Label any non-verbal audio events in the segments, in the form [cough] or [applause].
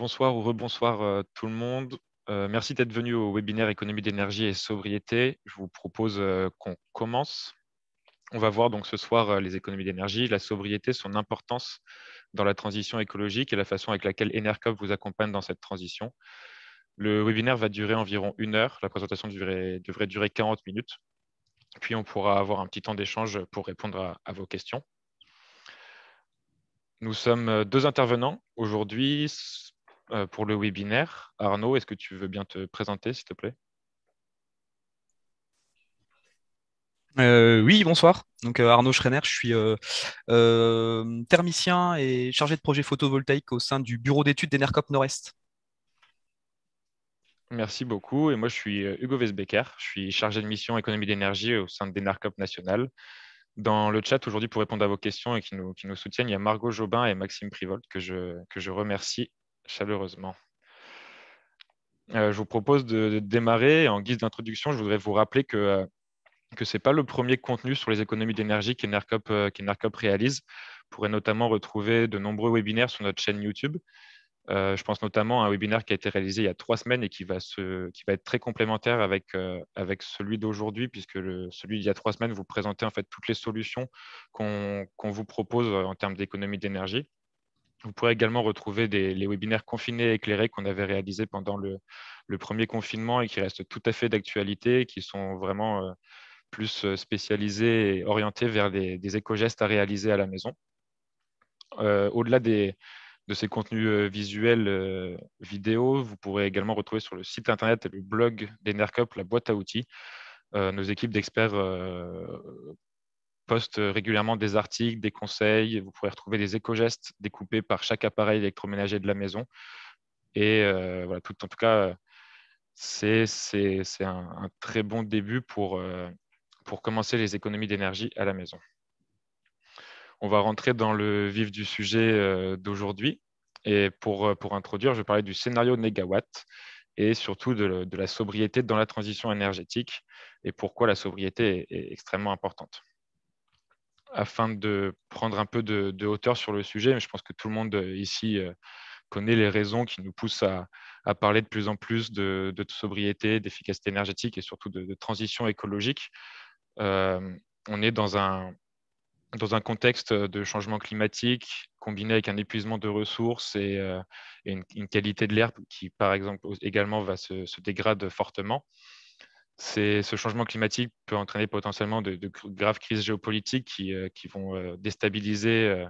Bonsoir ou rebonsoir euh, tout le monde. Euh, merci d'être venu au webinaire Économie d'énergie et sobriété. Je vous propose euh, qu'on commence. On va voir donc ce soir les économies d'énergie, la sobriété, son importance dans la transition écologique et la façon avec laquelle Enercov vous accompagne dans cette transition. Le webinaire va durer environ une heure. La présentation devrait, durer 40 minutes. Puis on pourra avoir un petit temps d'échange pour répondre à vos questions. Nous sommes deux intervenants aujourd'hui euh, pour le webinaire. Arnaud, est-ce que tu veux bien te présenter, s'il te plaît euh, oui, bonsoir. Donc euh, Arnaud Schreiner, je suis thermicien et chargé de projet photovoltaïque au sein du bureau d'études d'Enercop Nord-Est. Merci beaucoup. Et moi, je suis Hugo Vesbecker. Je suis chargé de mission économie d'énergie au sein d'Enercop National. Dans le chat aujourd'hui, pour répondre à vos questions et qui nous, soutiennent, il y a Margot Jobin et Maxime Privolt que je, que je remercie chaleureusement. Euh, je vous propose de, démarrer. En guise d'introduction, je voudrais vous rappeler que ce euh, n'est pas le premier contenu sur les économies d'énergie qu'Enercop euh, réalise. Vous pourrez notamment retrouver de nombreux webinaires sur notre chaîne YouTube. je pense notamment à un webinaire qui a été réalisé il y a trois semaines et qui va, se, qui va être très complémentaire avec, avec celui d'aujourd'hui, puisque le, celui d'il y a trois semaines, vous présentez en fait toutes les solutions qu'on vous propose en termes d'économie d'énergie. Vous pourrez également retrouver des, les webinaires confinés et éclairés qu'on avait réalisés pendant le, premier confinement et qui restent tout à fait d'actualité, qui sont vraiment euh, plus euh, spécialisés et orientés vers des, éco-gestes à réaliser à la maison. Euh, au-delà de ces contenus visuels vidéo, vous pourrez également retrouver sur le site internet et le blog d'Enercop la boîte à outils, nos équipes d'experts poste euh, régulièrement des articles, des conseils. Vous pourrez retrouver des éco-gestes découpés par chaque appareil électroménager de la maison. Et euh, voilà, tout, en tout cas, euh, c'est un, un, très bon début pour, pour commencer les économies d'énergie à la maison. On va rentrer dans le vif du sujet d'aujourd'hui. Et pour, pour introduire, je vais parler du scénario négawatt et surtout de, la sobriété dans la transition énergétique et pourquoi la sobriété est extrêmement importante afin de prendre un peu de, hauteur sur le sujet. Mais je pense que tout le monde euh, ici euh, connaît les raisons qui nous poussent à, parler de plus en plus de, sobriété, d'efficacité énergétique et surtout de, transition écologique. Euh, on est dans un, dans un contexte de changement climatique combiné avec un épuisement de ressources et, une, qualité de l'air qui, par exemple, également va se, se dégrade fortement ce changement climatique peut entraîner potentiellement de, graves crises géopolitiques qui, euh, qui vont euh, déstabiliser euh,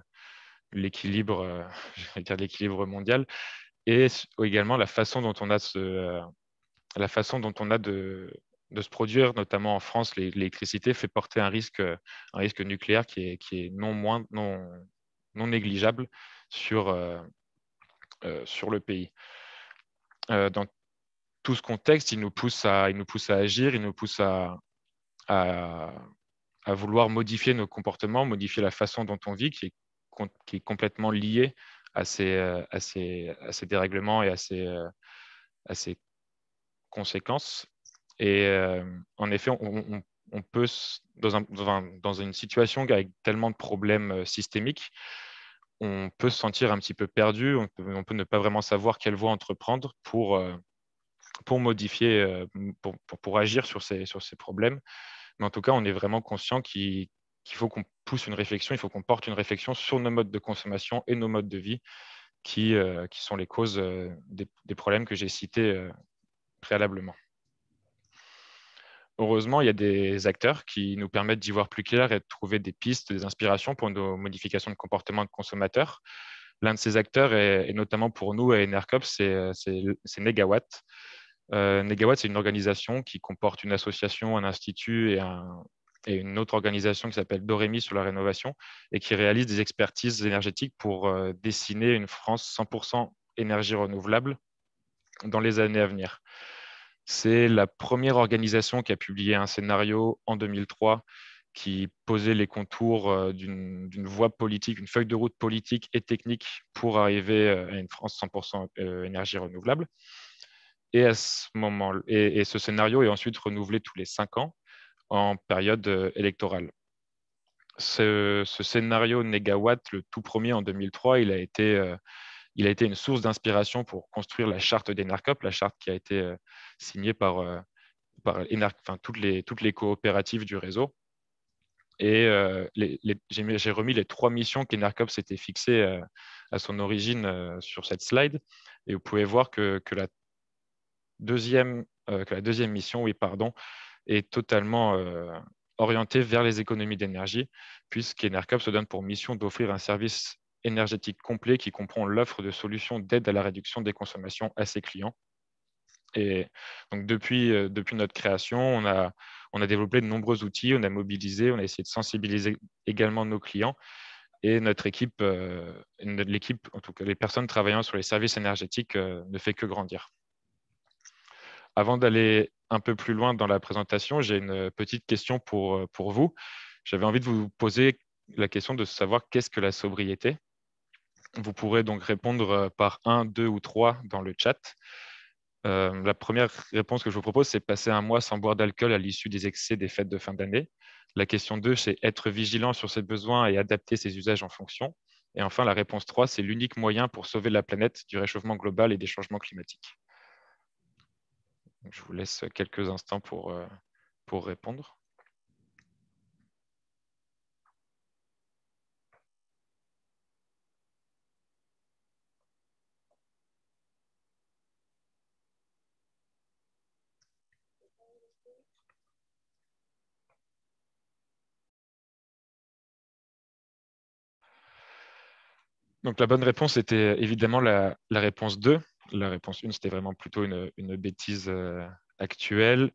l'équilibre, [laughs] l'équilibre mondial et également la façon dont on a, ce, la façon dont on a de, de se produire, notamment en France, l'électricité fait porter un risque, un risque nucléaire qui est, qui est non, moins, non, non négligeable sur, sur le pays. dans ce contexte, il nous pousse à, il nous pousse à agir, il nous pousse à, à, vouloir modifier nos comportements, modifier la façon dont on vit, qui est, qui est complètement liée à ces, euh, à, ces, à ces, dérèglements et à ces, euh, à ces conséquences. Et euh, en effet, on, peut, dans, un, dans, une situation avec tellement de problèmes systémiques, on peut se sentir un petit peu perdu, on peut ne pas vraiment savoir quelle voie entreprendre pour, pour modifier, euh, pour, agir sur ces, sur ces problèmes. Mais en tout cas, on est vraiment conscient qu'il faut qu'on pousse une réflexion, il faut qu'on porte une réflexion sur nos modes de consommation et nos modes de vie qui, euh, sont les causes euh, des, problèmes que j'ai cités préalablement. Heureusement, il y a des acteurs qui nous permettent d'y voir plus clair et de trouver des pistes, des inspirations pour nos modifications de comportement de consommateurs. L'un de ces acteurs, est, et notamment pour nous à Enercop, c'est Megawatt, euh, Negawatt, c'est une organisation qui comporte une association, un institut et, une autre organisation qui s'appelle Dorémy sur la rénovation et qui réalise des expertises énergétiques pour euh, dessiner une France 100% énergie renouvelable dans les années à venir. C'est la première organisation qui a publié un scénario en 2003 qui posait les contours euh, d'une voie politique, une feuille de route politique et technique pour arriver à une France 100% énergie renouvelable et, à ce moment, et, ce scénario est ensuite renouvelé tous les cinq ans en période euh, électorale. Ce, scénario Négawatt, le tout premier en 2003, il a été, euh, il a été une source d'inspiration pour construire la charte d'Enercop, la charte qui a été euh, signée par, par enfin, toutes, les, toutes les coopératives du réseau. Et j'ai remis les trois missions qu'Enercop s'était fixées à son origine sur cette slide. Et vous pouvez voir que, que la deuxième, euh, que la deuxième mission oui, pardon, est totalement euh, orientée vers les économies d'énergie, puisqu'Enercop se donne pour mission d'offrir un service énergétique complet qui comprend l'offre de solutions d'aide à la réduction des consommations à ses clients. Et donc depuis, euh, notre création, on a, développé de nombreux outils, on a mobilisé, on a essayé de sensibiliser également nos clients et notre équipe, l'équipe, en tout cas les personnes travaillant sur les services énergétiques ne fait que grandir. Avant d'aller un peu plus loin dans la présentation, j'ai une petite question pour, euh, pour vous. J'avais envie de vous poser la question de savoir qu'est-ce que la sobriété. Vous pourrez donc répondre euh, par un, deux ou trois dans le chat. Euh, la première réponse que je vous propose, c'est passer un mois sans boire d'alcool à l'issue des excès des fêtes de fin d'année. La question 2, c'est être vigilant sur ses besoins et adapter ses usages en fonction. Et enfin, la réponse 3, c'est l'unique moyen pour sauver la planète du réchauffement global et des changements climatiques je vous laisse quelques instants euh, pour, répondre. Donc la bonne réponse était euh, évidemment la, la réponse 2 la réponse 1, c'était vraiment plutôt une, bêtise euh, actuelle.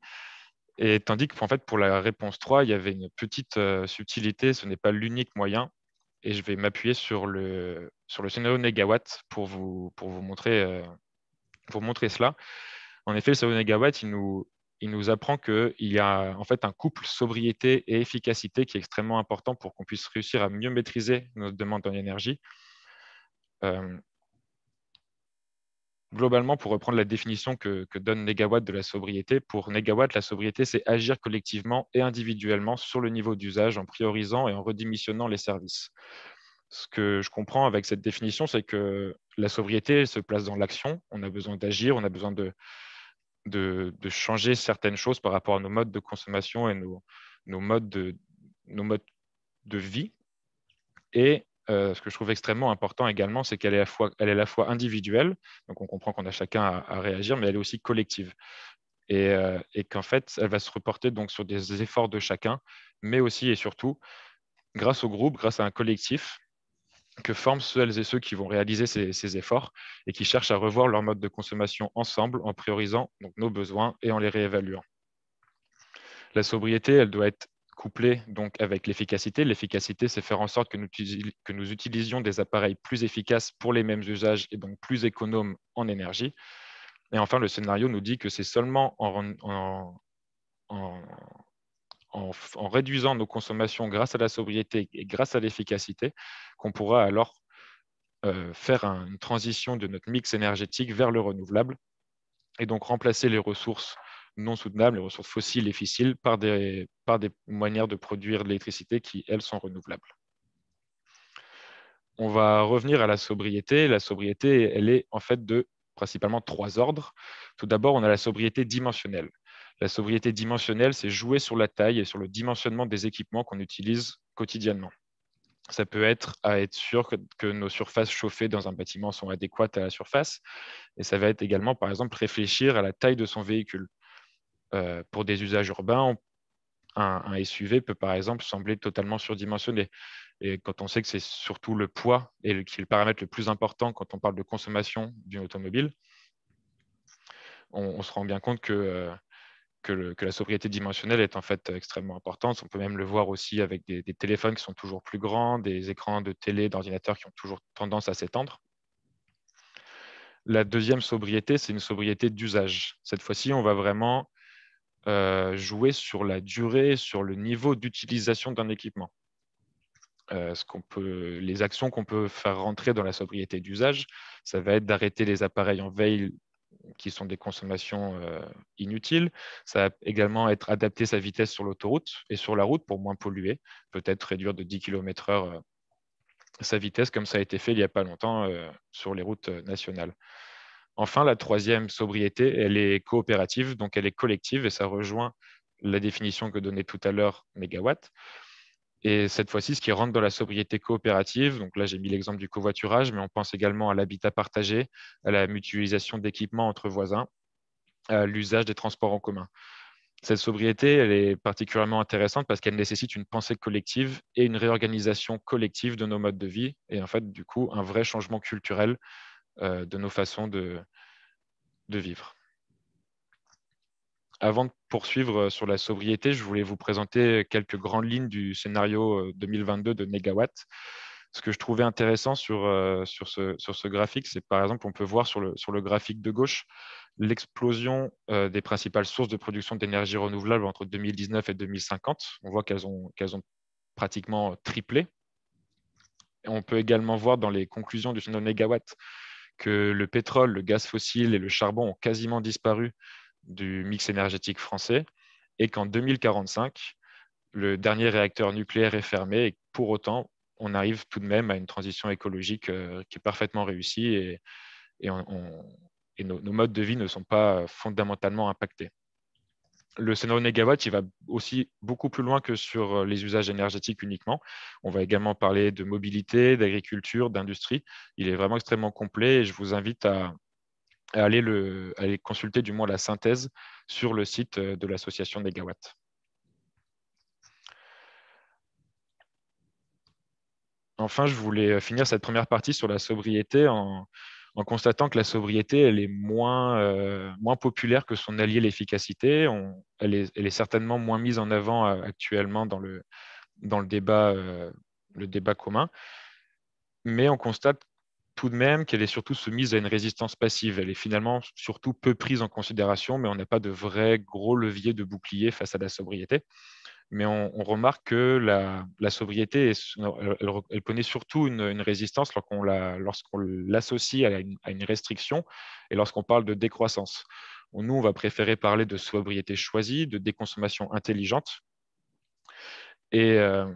Et tandis que, en fait, pour la réponse 3, il y avait une petite euh, subtilité, ce n'est pas l'unique moyen. Et je vais m'appuyer sur le, sur le scénario Negawatt pour vous, pour vous, montrer, pour euh, montrer cela. En effet, le scénario Negawatt, il nous, il nous apprend qu'il y a en fait un couple sobriété et efficacité qui est extrêmement important pour qu'on puisse réussir à mieux maîtriser notre demande en énergie globalement, pour reprendre la définition que, donne Negawatt de la sobriété, pour Negawatt, la sobriété, c'est agir collectivement et individuellement sur le niveau d'usage en priorisant et en redémissionnant les services. Ce que je comprends avec cette définition, c'est que la sobriété se place dans l'action. On a besoin d'agir, on a besoin de, de, changer certaines choses par rapport à nos modes de consommation et nos, nos modes, de, nos modes de vie. Et euh, ce que je trouve extrêmement important également, c'est qu'elle est, à la fois, est la fois individuelle, donc on comprend qu'on a chacun à, réagir, mais elle est aussi collective. Euh, et, qu'en fait, elle va se reporter donc sur des efforts de chacun, mais aussi et surtout grâce au groupe, grâce à un collectif que forment celles et ceux qui vont réaliser ces, efforts et qui cherchent à revoir leur mode de consommation ensemble en priorisant donc, nos besoins et en les réévaluant. La sobriété, elle doit être couplé donc avec l'efficacité. L'efficacité, c'est faire en sorte que nous, utilisions des appareils plus efficaces pour les mêmes usages et donc plus économes en énergie. Et enfin, le scénario nous dit que c'est seulement en, réduisant nos consommations grâce à la sobriété et grâce à l'efficacité qu'on pourra alors euh, faire une transition de notre mix énergétique vers le renouvelable et donc remplacer les ressources non soutenables, les ressources fossiles et fissiles, par des, par des manières de produire de l'électricité qui, elles, sont renouvelables. On va revenir à la sobriété. La sobriété, elle est en fait de principalement trois ordres. Tout d'abord, on a la sobriété dimensionnelle. La sobriété dimensionnelle, c'est jouer sur la taille et sur le dimensionnement des équipements qu'on utilise quotidiennement. Ça peut être à être sûr que, nos surfaces chauffées dans un bâtiment sont adéquates à la surface. Et ça va être également, par exemple, réfléchir à la taille de son véhicule. Euh, pour des usages urbains, un, SUV peut par exemple sembler totalement surdimensionné. Et quand on sait que c'est surtout le poids et le, qui est le paramètre le plus important quand on parle de consommation d'une automobile, on, se rend bien compte que, euh, que, la sobriété dimensionnelle est en fait extrêmement importante. On peut même le voir aussi avec des, des téléphones qui sont toujours plus grands, des écrans de télé, d'ordinateurs qui ont toujours tendance à s'étendre. La deuxième sobriété, c'est une sobriété d'usage. Cette fois-ci, on va vraiment euh, jouer sur la durée, sur le niveau d'utilisation d'un équipement. Euh, peut, les actions qu'on peut faire rentrer dans la sobriété d'usage, ça va être d'arrêter les appareils en veille qui sont des consommations euh, inutiles. Ça va également être adapter sa vitesse sur l'autoroute et sur la route pour moins polluer, peut-être réduire de 10 km/h sa vitesse comme ça a été fait il n'y a pas longtemps sur les routes nationales. Enfin, la troisième sobriété, elle est coopérative, donc elle est collective, et ça rejoint la définition que donnait tout à l'heure Megawatt. Et cette fois-ci, ce qui rentre dans la sobriété coopérative, donc là j'ai mis l'exemple du covoiturage, mais on pense également à l'habitat partagé, à la mutualisation d'équipements entre voisins, à l'usage des transports en commun. Cette sobriété, elle est particulièrement intéressante parce qu'elle nécessite une pensée collective et une réorganisation collective de nos modes de vie, et en fait, du coup, un vrai changement culturel euh, de nos façons de, vivre. Avant de poursuivre euh, sur la sobriété, je voulais vous présenter quelques grandes lignes du scénario 2022 euh, de Megawatt Ce que je trouvais intéressant sur, ce, graphique, c'est par exemple, on peut voir sur le, graphique de gauche l'explosion des principales sources de production d'énergie renouvelable entre 2019 et 2050. On voit qu'elles ont, pratiquement triplé. on peut également voir dans les conclusions du scénario Megawatt que le pétrole, le gaz fossile et le charbon ont quasiment disparu du mix énergétique français et qu'en 2045, le dernier réacteur nucléaire est fermé et pour autant, on arrive tout de même à une transition écologique euh, qui est parfaitement réussie et, nos modes de vie ne sont pas fondamentalement impactés le scénario négawatt, il va aussi beaucoup plus loin que sur euh, les usages énergétiques uniquement. On va également parler de mobilité, d'agriculture, d'industrie. Il est vraiment extrêmement complet et je vous invite à, aller, aller consulter du moins la synthèse sur le site euh, de l'association négawatt. Enfin, je voulais euh, finir cette première partie sur la sobriété en, en constatant que la sobriété, elle est moins, euh, populaire que son allié l'efficacité. Elle est, certainement moins mise en avant euh, actuellement dans le, débat, euh, le débat commun. Mais on constate tout de même qu'elle est surtout soumise à une résistance passive. Elle est finalement surtout peu prise en considération, mais on n'a pas de vrai gros levier de bouclier face à la sobriété mais on, remarque que la, sobriété, elle, connaît surtout une, résistance lorsqu'on l'associe à, à, une restriction et lorsqu'on parle de décroissance. Nous, on va préférer parler de sobriété choisie, de déconsommation intelligente. Et, euh,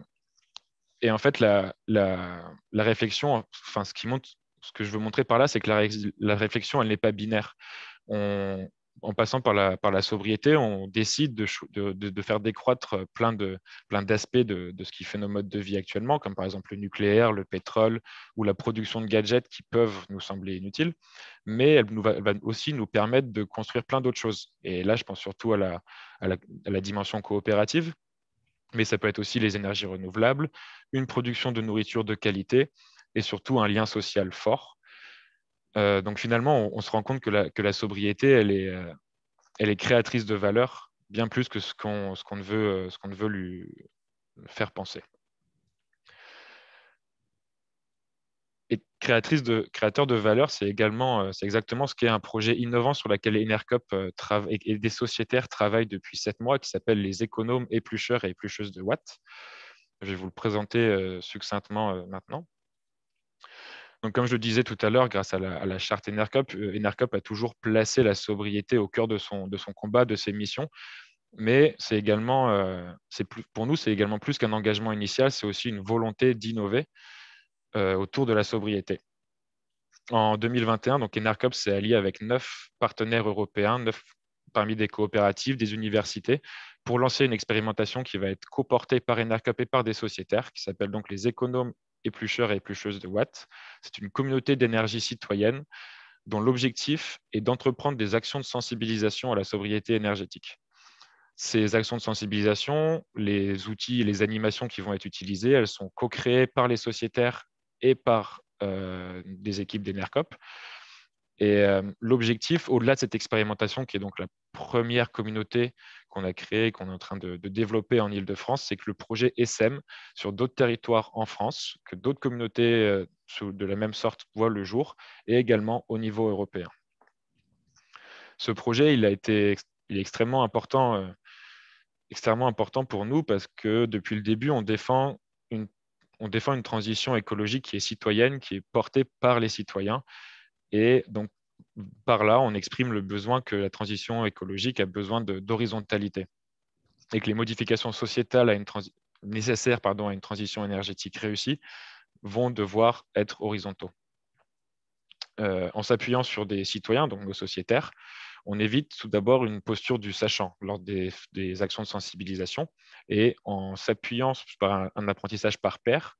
en fait, la, la, réflexion, enfin, ce, qui montre, ce que je veux montrer par là, c'est que la, réflexion, elle n'est pas binaire. On, en passant par la, sobriété, on décide de, faire décroître euh, plein d'aspects de, de, ce qui fait nos modes de vie actuellement, comme par exemple le nucléaire, le pétrole ou la production de gadgets qui peuvent nous sembler inutiles, mais elle, nous va, aussi nous permettre de construire plein d'autres choses. Et là, je pense surtout à la, à la dimension coopérative, mais ça peut être aussi les énergies renouvelables, une production de nourriture de qualité et surtout un lien social fort. Euh, donc finalement, on, se rend compte que la, sobriété, euh, elle est, créatrice de valeur, bien plus que ce qu'on ne veut, euh, veut lui faire penser. Et créatrice de, créateur de valeur, c'est également, c'est exactement ce qu'est un projet innovant sur lequel Enercop et, des sociétaires travaillent depuis sept mois, qui s'appelle les économes éplucheurs et éplucheuses de Watt. Je vais vous le présenter succinctement maintenant comme je le disais tout à l'heure, grâce à la, charte Enercop, euh, Enercop a toujours placé la sobriété au cœur de son, de son combat, de ses missions. Mais c'est également, euh, plus, pour nous, c'est également plus qu'un engagement initial, c'est aussi une volonté d'innover euh, autour de la sobriété. En 2021, donc Enercop s'est allié avec neuf partenaires européens, neuf parmi des coopératives, des universités, pour lancer une expérimentation qui va être coportée par Enercop et par des sociétaires, qui s'appellent donc les économes éplucheurs et éplucheuses de Watt. C'est une communauté d'énergie citoyenne dont l'objectif est d'entreprendre des actions de sensibilisation à la sobriété énergétique. Ces actions de sensibilisation, les outils et les animations qui vont être utilisées, elles sont co-créées par les sociétaires et par euh, des équipes d'Enercop. Et euh, l'objectif, au-delà de cette expérimentation, qui est donc la première communauté qu'on a créée qu'on est en train de, développer en Ile-de-France, c'est que le projet SM, sur d'autres territoires en France, que d'autres communautés euh, de la même sorte voient le jour, et également au niveau européen. Ce projet, il est extrêmement important, euh, extrêmement pour nous parce que depuis le début, on défend une transition écologique qui est citoyenne, qui est portée par les citoyens et donc, par là, on exprime le besoin que la transition écologique a besoin d'horizontalité et que les modifications sociétales nécessaires pardon, à une transition énergétique réussie vont devoir être horizontaux. Euh, en s'appuyant sur des citoyens, donc nos sociétaires, on évite tout d'abord une posture du sachant lors des, des actions de sensibilisation et en s'appuyant par un apprentissage par pair,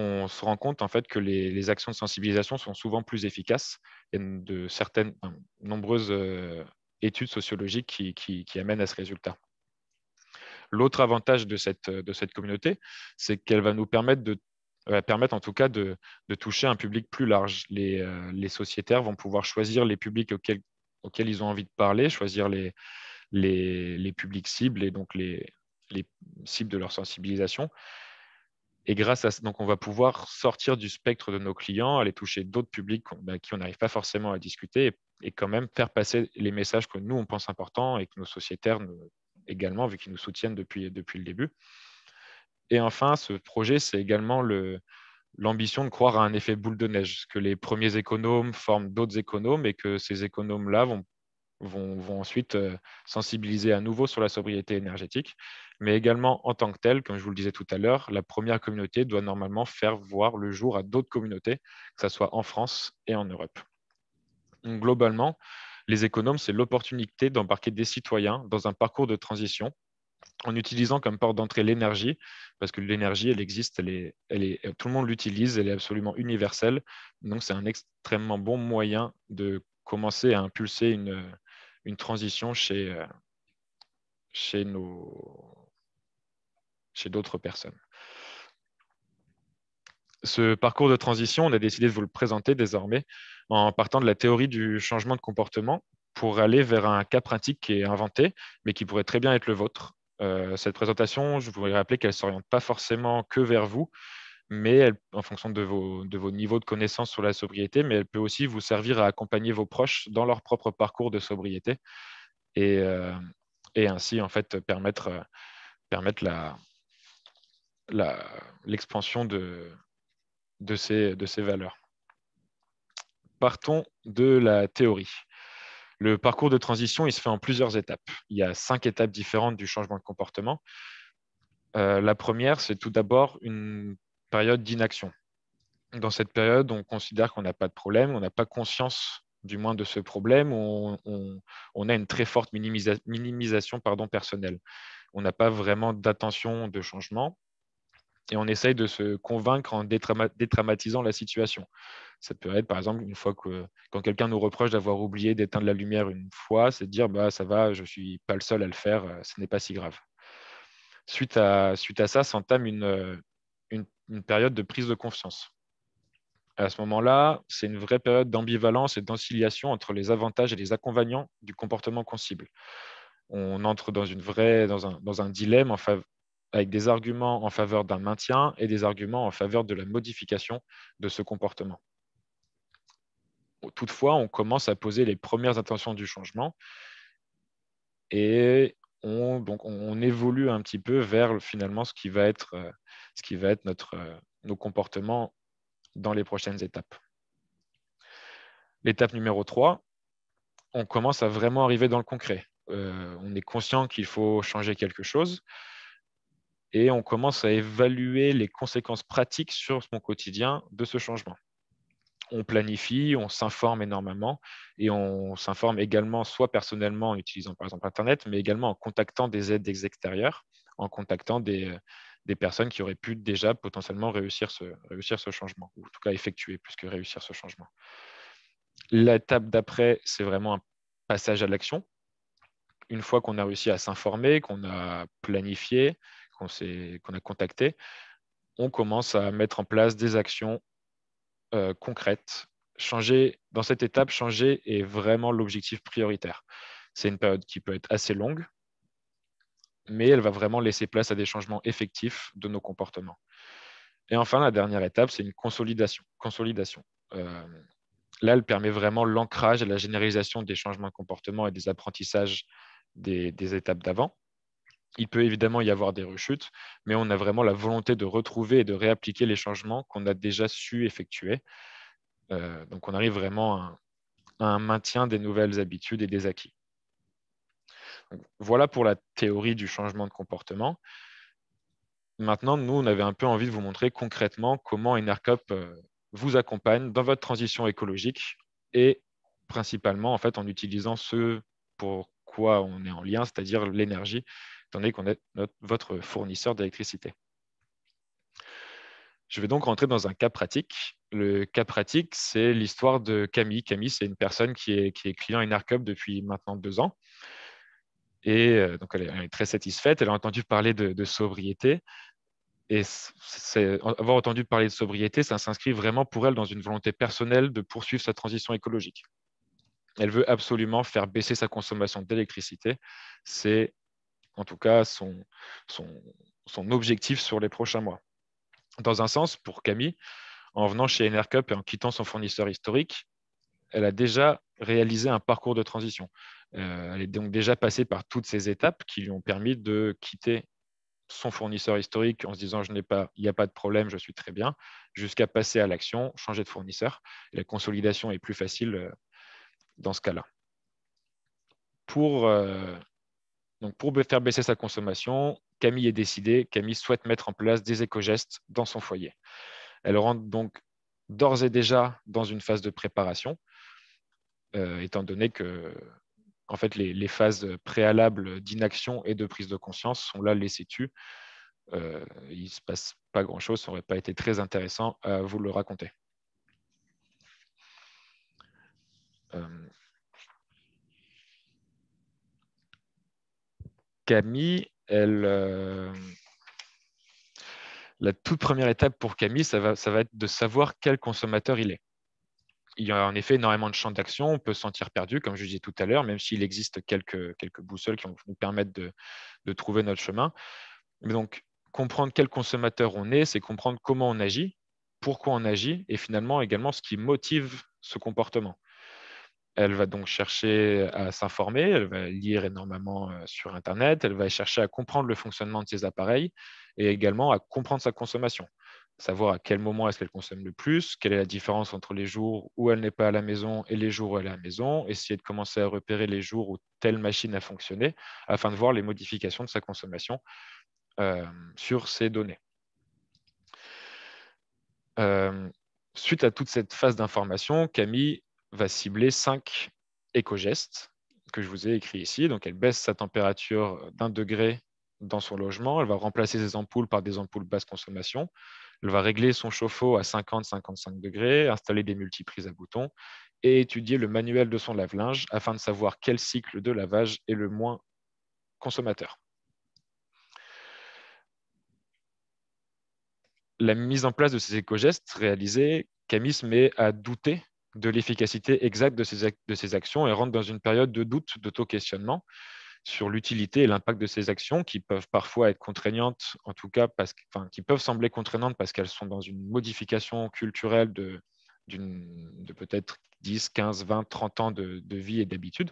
on se rend compte en fait que les, actions de sensibilisation sont souvent plus efficaces. Il de certaines, nombreuses euh, études sociologiques qui, amènent à ce résultat. L'autre avantage de cette, euh, communauté, c'est qu'elle va nous permettre de permettre en tout cas de, toucher un public plus large. Euh, les, sociétaires vont pouvoir choisir les publics auxquels, ils ont envie de parler, choisir les, publics cibles et donc les cibles de leur sensibilisation et grâce à ça, donc on va pouvoir sortir du spectre de nos clients, aller toucher d'autres publics à bah, qui on n'arrive pas forcément à discuter et, quand même faire passer les messages que nous, on pense importants et que nos sociétaires également, vu qu'ils nous soutiennent depuis, depuis le début. Et enfin, ce projet, c'est également l'ambition de croire à un effet boule de neige, que les premiers économes forment d'autres économes et que ces économes-là vont vont, ensuite euh, sensibiliser à nouveau sur la sobriété énergétique, mais également en tant que telle, comme je vous le disais tout à l'heure, la première communauté doit normalement faire voir le jour à d'autres communautés, que ce soit en France et en Europe. Donc, globalement, les économes, c'est l'opportunité d'embarquer des citoyens dans un parcours de transition en utilisant comme porte d'entrée l'énergie, parce que l'énergie, elle existe, elle elle est, tout le monde l'utilise, elle est absolument universelle. Donc, c'est un extrêmement bon moyen de commencer à impulser une, une transition chez, euh, chez, chez d'autres personnes. Ce parcours de transition, on a décidé de vous le présenter désormais en partant de la théorie du changement de comportement pour aller vers un cas pratique qui est inventé, mais qui pourrait très bien être le vôtre. Euh, cette présentation, je voudrais rappeler qu'elle ne s'oriente pas forcément que vers vous, mais en fonction de vos, de vos niveaux de connaissances sur la sobriété, mais elle peut aussi vous servir à accompagner vos proches dans leur propre parcours de sobriété et, euh, ainsi en fait permettre, euh, permettre l'expansion la, l'expansion de, de, ces, de ces valeurs. Partons de la théorie. Le parcours de transition, il se fait en plusieurs étapes. Il y a cinq étapes différentes du changement de comportement. Euh, la première, c'est tout d'abord une période d'inaction. Dans cette période, on considère qu'on n'a pas de problème, on n'a pas conscience du moins de ce problème, on, a une très forte minimisation pardon, personnelle. On n'a pas vraiment d'attention de changement et on essaye de se convaincre en détraumatisant la situation. Ça peut être, par exemple, une fois que quand quelqu'un nous reproche d'avoir oublié d'éteindre la lumière une fois, c'est de dire bah, ça va, je ne suis pas le seul à le faire, euh, ce n'est pas si grave. Suite à, suite à ça, s'entame une, euh, une période de prise de confiance. À ce moment-là, c'est une vraie période d'ambivalence et d'oscillation entre les avantages et les inconvénients du comportement qu'on cible. On entre dans, une vraie, dans, un, dans un dilemme en avec des arguments en faveur d'un maintien et des arguments en faveur de la modification de ce comportement. Toutefois, on commence à poser les premières intentions du changement et on, donc on, évolue un petit peu vers finalement ce qui va être, euh, ce qui va être notre, euh, nos comportements dans les prochaines étapes. L'étape numéro 3, on commence à vraiment arriver dans le concret. Euh, on est conscient qu'il faut changer quelque chose et on commence à évaluer les conséquences pratiques sur son quotidien de ce changement on planifie, on s'informe énormément et on s'informe également soit personnellement en utilisant par exemple Internet, mais également en contactant des aides extérieures, en contactant euh, des, personnes qui auraient pu déjà potentiellement réussir ce, réussir ce changement, ou en tout cas effectuer plus que réussir ce changement. L'étape d'après, c'est vraiment un passage à l'action. Une fois qu'on a réussi à s'informer, qu'on a planifié, qu'on a contacté, on commence à mettre en place des actions euh, concrète. Changer, dans cette étape, changer est vraiment l'objectif prioritaire. C'est une période qui peut être assez longue, mais elle va vraiment laisser place à des changements effectifs de nos comportements. Et enfin, la dernière étape, c'est une consolidation. consolidation. Euh, là, elle permet vraiment l'ancrage et la généralisation des changements de comportement et des apprentissages des étapes d'avant. Il peut évidemment y avoir des rechutes, mais on a vraiment la volonté de retrouver et de réappliquer les changements qu'on a déjà su effectuer. Euh, donc on arrive vraiment à, un maintien des nouvelles habitudes et des acquis. voilà pour la théorie du changement de comportement. Maintenant, nous, on avait un peu envie de vous montrer concrètement comment Enercop euh, vous accompagne dans votre transition écologique et principalement en fait en utilisant ce pour quoi on est en lien, c'est-à-dire l'énergie étant donné qu'on est votre fournisseur d'électricité. Je vais donc rentrer dans un cas pratique. Le cas pratique, c'est l'histoire de Camille. Camille, c'est une personne qui est, qui est client up depuis maintenant deux ans. Et euh, donc, elle est, très satisfaite. Elle a entendu parler de, sobriété. Et avoir entendu parler de sobriété, ça s'inscrit vraiment pour elle dans une volonté personnelle de poursuivre sa transition écologique. Elle veut absolument faire baisser sa consommation d'électricité. C'est en tout cas son, objectif sur les prochains mois. Dans un sens, pour Camille, en venant chez Enercup et en quittant son fournisseur historique, elle a déjà réalisé un parcours de transition. Euh, elle est donc déjà passée par toutes ces étapes qui lui ont permis de quitter son fournisseur historique en se disant je n'ai pas, il n'y a pas de problème, je suis très bien, jusqu'à passer à l'action, changer de fournisseur. La consolidation est plus facile euh, dans ce cas-là. Pour euh, donc, pour faire baisser sa consommation, Camille est décidée. Camille souhaite mettre en place des éco-gestes dans son foyer. Elle rentre donc d'ores et déjà dans une phase de préparation, euh, étant donné que en fait, les, phases préalables d'inaction et de prise de conscience sont là laissées tues. Euh, il ne se passe pas grand-chose, ça n'aurait pas été très intéressant à vous le raconter. Euh, Camille, elle, euh, la toute première étape pour Camille, ça va, ça va être de savoir quel consommateur il est. Il y a en effet énormément de champs d'action, on peut se sentir perdu, comme je disais tout à l'heure, même s'il existe quelques, quelques boussoles qui nous permettre de, de trouver notre chemin. Donc, comprendre quel consommateur on est, c'est comprendre comment on agit, pourquoi on agit, et finalement également ce qui motive ce comportement. Elle va donc chercher à s'informer, elle va lire énormément sur Internet, elle va chercher à comprendre le fonctionnement de ses appareils et également à comprendre sa consommation. Savoir à quel moment est-ce qu'elle consomme le plus, quelle est la différence entre les jours où elle n'est pas à la maison et les jours où elle est à la maison, essayer de commencer à repérer les jours où telle machine a fonctionné afin de voir les modifications de sa consommation sur ces données. suite à toute cette phase d'information, Camille va cibler cinq éco-gestes que je vous ai écrits ici. Donc, elle baisse sa température d'un degré dans son logement, elle va remplacer ses ampoules par des ampoules basse consommation, elle va régler son chauffe-eau à 50-55 degrés, installer des multiprises à boutons et étudier le manuel de son lave-linge afin de savoir quel cycle de lavage est le moins consommateur. La mise en place de ces éco-gestes réalisés, Camille se met à douter de l'efficacité exacte de ces, actions et rentre dans une période de doute, d'auto-questionnement sur l'utilité et l'impact de ces actions qui peuvent parfois être contraignantes, en tout cas parce, enfin, qui peuvent sembler contraignantes parce qu'elles sont dans une modification culturelle de, peut-être 10, 15, 20, 30 ans de, de vie et d'habitude.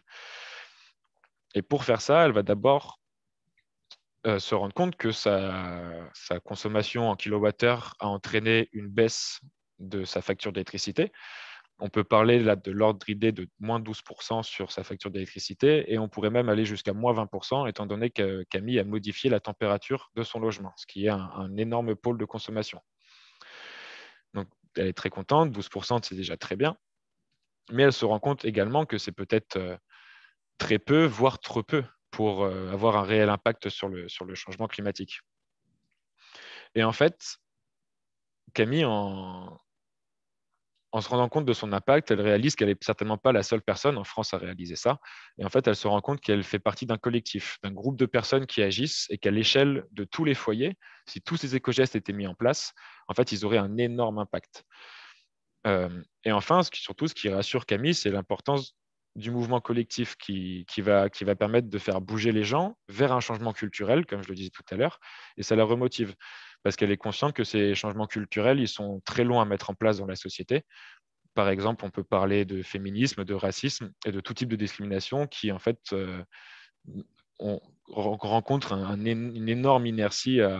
Et pour faire ça, elle va d'abord euh, se rendre compte que sa, sa consommation en kilowattheure a entraîné une baisse de sa facture d'électricité, on peut parler là de l'ordre idée de moins 12% sur sa facture d'électricité et on pourrait même aller jusqu'à moins 20% étant donné que Camille a modifié la température de son logement, ce qui est un, énorme pôle de consommation. Donc elle est très contente, 12% c'est déjà très bien, mais elle se rend compte également que c'est peut-être euh, très peu, voire trop peu pour euh, avoir un réel impact sur le, sur le changement climatique. Et en fait, Camille, en, en se rendant compte de son impact, elle réalise qu'elle n'est certainement pas la seule personne en France à réaliser ça. Et en fait, elle se rend compte qu'elle fait partie d'un collectif, d'un groupe de personnes qui agissent et qu'à l'échelle de tous les foyers, si tous ces éco-gestes étaient mis en place, en fait, ils auraient un énorme impact. Euh, et enfin, ce qui, surtout, ce qui rassure Camille, c'est l'importance du mouvement collectif qui, va, qui va permettre de faire bouger les gens vers un changement culturel, comme je le disais tout à l'heure, et ça la remotive parce qu'elle est consciente que ces changements culturels, ils sont très longs à mettre en place dans la société. Par exemple, on peut parler de féminisme, de racisme et de tout type de discrimination qui, en fait, euh, on rencontre une énorme inertie euh,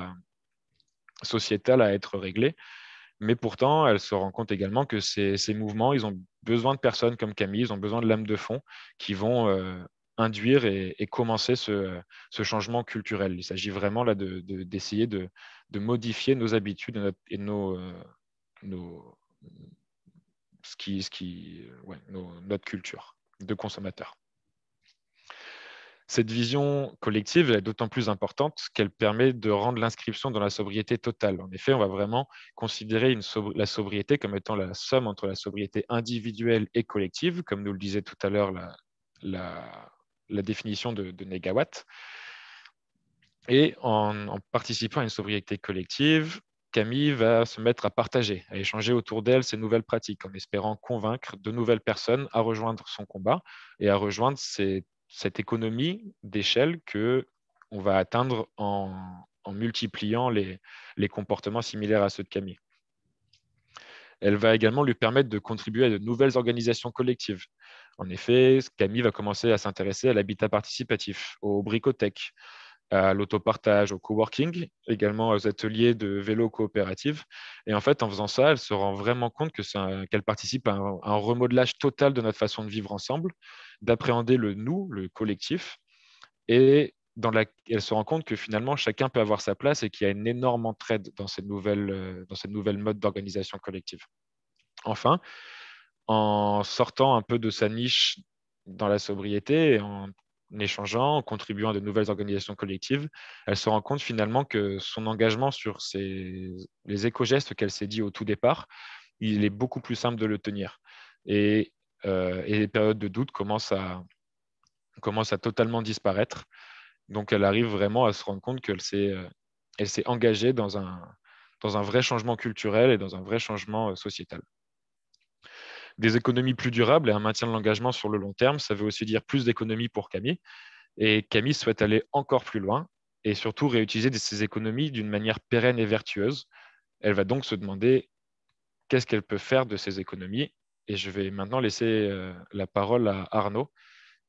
sociétale à être réglée. Mais pourtant, elle se rend compte également que ces, mouvements, ils ont besoin de personnes comme Camille, ils ont besoin de l'âme de fond qui vont euh, induire et, commencer ce, changement culturel. Il s'agit vraiment là d'essayer de, d'essayer de, modifier nos habitudes et, notre, nos, euh, nos, ce qui, ce qui, euh, ouais, notre culture de consommateur. Cette vision collective est d'autant plus importante qu'elle permet de rendre l'inscription dans la sobriété totale. En effet, on va vraiment considérer une la sobriété comme étant la somme entre la sobriété individuelle et collective, comme nous le disait tout à l'heure la, la, la définition de, de Et en, participant à une sobriété collective, Camille va se mettre à partager, à échanger autour d'elle ses nouvelles pratiques, en espérant convaincre de nouvelles personnes à rejoindre son combat et à rejoindre cette économie d'échelle que on va atteindre en, multipliant les, comportements similaires à ceux de Camille elle va également lui permettre de contribuer à de nouvelles organisations collectives. En effet, Camille va commencer à s'intéresser à l'habitat participatif, aux bricothèques, à l'autopartage, au coworking, également aux ateliers de vélo coopérative. Et en fait, en faisant ça, elle se rend vraiment compte qu'elle participe à un, à un remodelage total de notre façon de vivre ensemble, d'appréhender le nous, le collectif, et dans elle se rend compte que finalement chacun peut avoir sa place et qu'il y a une énorme entraide dans cette nouvelle, euh, mode d'organisation collective. Enfin, en sortant un peu de sa niche dans la sobriété, en échangeant, en contribuant à de nouvelles organisations collectives, elle se rend compte finalement que son engagement sur les éco-gestes qu'elle s'est dit au tout départ, il est beaucoup plus simple de le tenir. Et, euh, les périodes de doute commencent à, commencent à totalement disparaître. Donc, elle arrive vraiment à se rendre compte qu'elle euh, s'est, engagée dans un, dans un vrai changement culturel et dans un vrai changement euh, sociétal. Des économies plus durables et un maintien de l'engagement sur le long terme, ça veut aussi dire plus d'économies pour Camille. Et Camille souhaite aller encore plus loin et surtout réutiliser ces économies d'une manière pérenne et vertueuse. Elle va donc se demander qu'est-ce qu'elle peut faire de ces économies. Et je vais maintenant laisser euh, la parole à Arnaud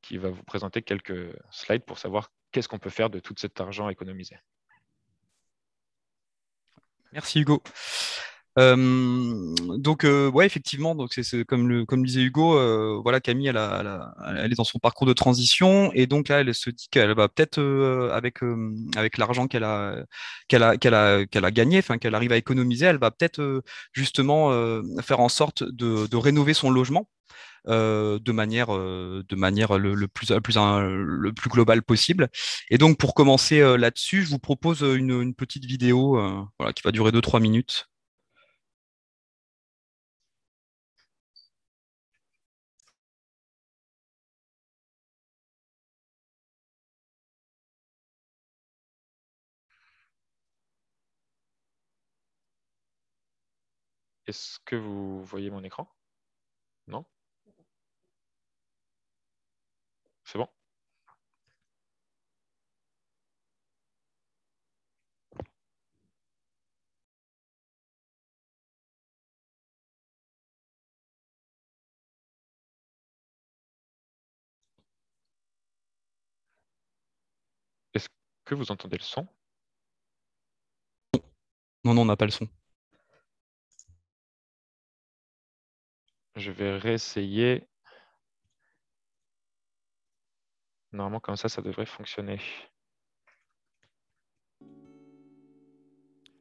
qui va vous présenter quelques slides pour savoir qu'est-ce qu'on peut faire de tout cet argent économisé. Merci Hugo. Euh, donc euh, ouais effectivement donc c'est comme le comme disait Hugo euh, voilà Camille elle, est dans son parcours de transition et donc là elle se dit qu'elle va peut-être avec avec l'argent qu'elle a qu'elle qu'elle a qu'elle a gagné enfin qu'elle arrive à économiser elle va peut-être justement faire en sorte de, rénover son logement euh, de manière, euh, de manière le, plus, le plus, global possible. Et donc, pour commencer euh, là-dessus, je vous propose une, petite vidéo qui va durer 2-3 minutes. Est-ce que vous voyez mon écran Non C'est bon Est-ce que vous entendez le son Non, non, on n'a pas le son. Je vais réessayer. Normalement, comme ça, ça devrait fonctionner.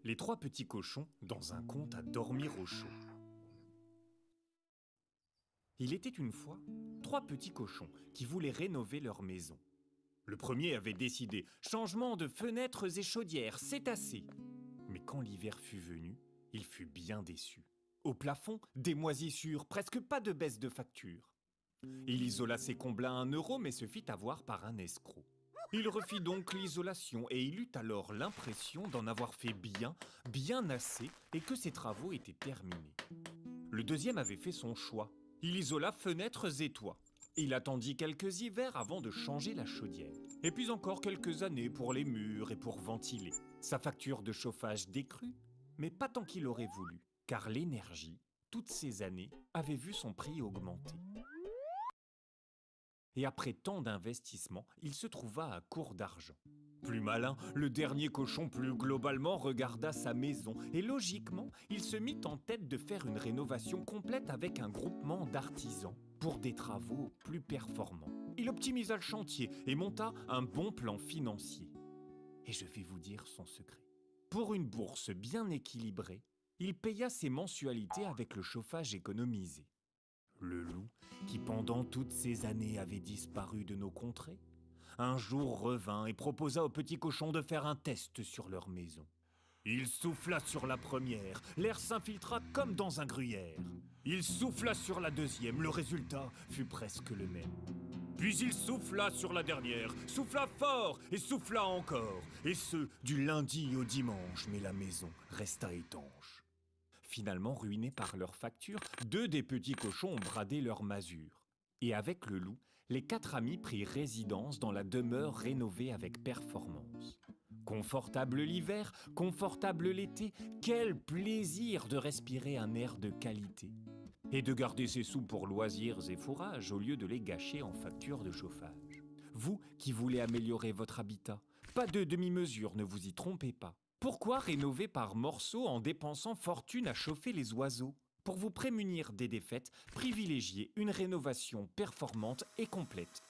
Les trois petits cochons dans un conte à dormir au chaud. Il était une fois trois petits cochons qui voulaient rénover leur maison. Le premier avait décidé changement de fenêtres et chaudières, c'est assez. Mais quand l'hiver fut venu, il fut bien déçu. Au plafond, des moisissures, presque pas de baisse de facture. Il isola ses combles à un euro, mais se fit avoir par un escroc. Il refit donc l'isolation et il eut alors l'impression d'en avoir fait bien, bien assez, et que ses travaux étaient terminés. Le deuxième avait fait son choix. Il isola fenêtres et toits. Il attendit quelques hivers avant de changer la chaudière. Et puis encore quelques années pour les murs et pour ventiler. Sa facture de chauffage décrut, mais pas tant qu'il aurait voulu, car l'énergie, toutes ces années, avait vu son prix augmenter et après tant d'investissements, il se trouva à court d'argent. Plus malin, le dernier cochon plus globalement regarda sa maison et logiquement, il se mit en tête de faire une rénovation complète avec un groupement d'artisans pour des travaux plus performants. Il optimisa le chantier et monta un bon plan financier. Et je vais vous dire son secret. Pour une bourse bien équilibrée, il paya ses mensualités avec le chauffage économisé le loup, qui pendant toutes ces années avait disparu de nos contrées, un jour revint et proposa aux petits cochons de faire un test sur leur maison. Il souffla sur la première, l'air s'infiltra comme dans un gruyère. Il souffla sur la deuxième, le résultat fut presque le même. Puis il souffla sur la dernière, souffla fort et souffla encore, et ce, du lundi au dimanche, mais la maison resta étanche finalement ruinés par leurs factures, deux des petits cochons ont bradé leur masure. Et avec le loup, les quatre amis prirent résidence dans la demeure rénovée avec performance. Confortable l'hiver, confortable l'été, quel plaisir de respirer un air de qualité et de garder ses sous pour loisirs et fourrages au lieu de les gâcher en factures de chauffage. Vous qui voulez améliorer votre habitat, pas de demi-mesure, ne vous y trompez pas. Pourquoi rénover par morceaux en dépensant fortune à chauffer les oiseaux Pour vous prémunir des défaites, privilégiez une rénovation performante et complète.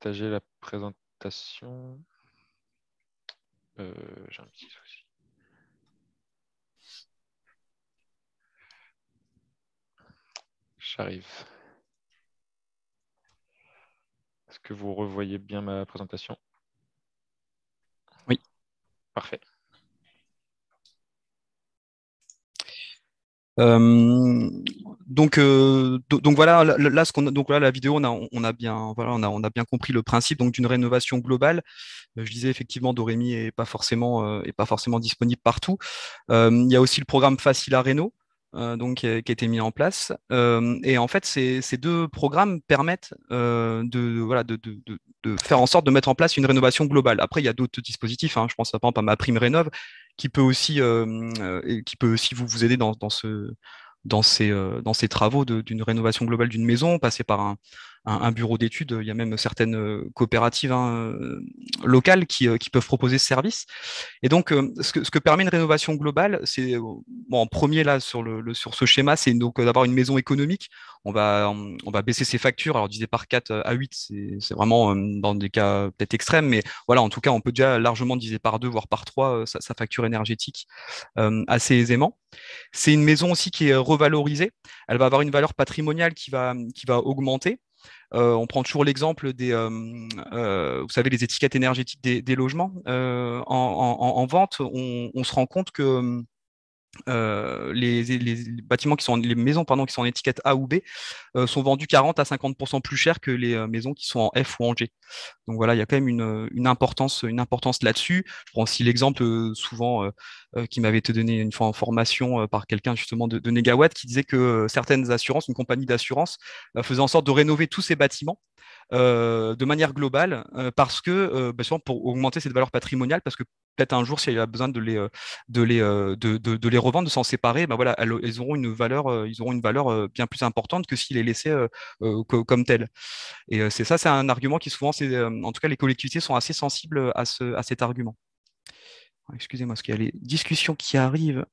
partager la présentation. Euh, j'ai un petit souci. J'arrive. Est-ce que vous revoyez bien ma présentation Oui. Parfait. Euh, donc, euh, donc voilà, là, ce qu'on donc là, la vidéo, on a, bien, voilà, on a, bien compris le principe donc d'une rénovation globale. Euh, je disais effectivement, Dorémy est pas forcément, pas forcément disponible partout. il y a aussi le programme Facile à Réno, donc qui a, été mis en place. et en fait, ces, deux programmes permettent de, voilà, de, faire en sorte de mettre en place une rénovation globale. Après, il y a d'autres dispositifs. Hein, je pense par exemple à ma prime rénov qui peut aussi, euh, euh, qui peut aussi vous, vous aider dans, dans, ce, dans, ces, euh, dans ces travaux d'une rénovation globale d'une maison, passer par un, un, bureau d'études. Il y a même certaines euh, coopératives hein, euh, locales euh, qui, peuvent proposer ce service. Et donc, ce que, permet une rénovation globale, c'est en premier là sur, le, sur ce schéma, c'est donc d'avoir une maison économique. On va, on va baisser ses factures. Alors, diviser par 4 à 8, c'est vraiment dans des cas peut-être extrêmes, mais voilà, en tout cas, on peut déjà largement diviser par 2, voire par 3 sa, facture énergétique assez aisément. C'est une maison aussi qui est revalorisée. Elle va avoir une valeur patrimoniale qui va, qui va augmenter. Euh, on prend toujours l'exemple des, euh, euh, vous savez, les étiquettes énergétiques des, logements en, vente. on, se rend compte que euh, les, bâtiments qui sont les maisons pardon, qui sont en étiquette A ou B euh, sont vendus 40 à 50 plus cher que les euh, maisons qui sont en F ou en G. Donc voilà, il y a quand même une, importance, une importance là-dessus. Je prends aussi l'exemple souvent qui m'avait été donné une fois en formation par quelqu'un justement de, de Negawatt qui disait que certaines assurances, une compagnie d'assurance, faisait en sorte de rénover tous ces bâtiments de manière globale parce que, bah, pour augmenter cette valeur patrimoniale, parce que peut-être un jour, s'il y a besoin de les, euh, euh, de de, les revendre, de s'en séparer, ben voilà, elles, auront une valeur, euh, ils auront une valeur bien plus importante que s'il est laissé comme tel. Et c'est ça, c'est un argument qui souvent, en tout cas, les collectivités sont assez sensibles à, ce, à cet argument. Excusez-moi, parce qu'il y a les discussions qui arrivent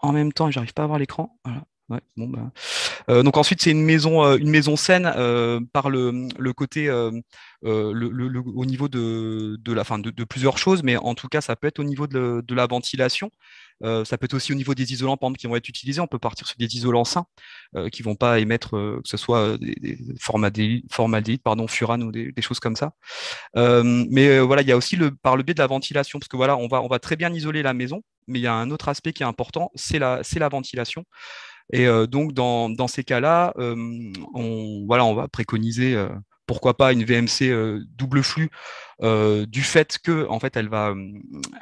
en même temps et n'arrive pas à voir l'écran. Voilà. Bah. Euh, donc ensuite c'est une maison, euh, une maison saine euh, par le, côté le, au niveau de, la de, plusieurs choses, mais en tout cas ça peut être au niveau de, la ventilation. ça peut être aussi au niveau des isolants par qui vont être utilisés. On peut partir sur des isolants sains qui vont pas émettre que ce soit des, des formaldéhyde, pardon, furane ou des, choses comme ça. mais voilà, il y a aussi le, par le biais de la ventilation, parce que voilà, on va, on va très bien isoler la maison, mais il y a un autre aspect qui est important, c'est la, c'est la ventilation. Et euh, donc, dans, ces cas-là, euh, on, on va préconiser euh, pourquoi pas une VMC double flux du fait que en fait elle va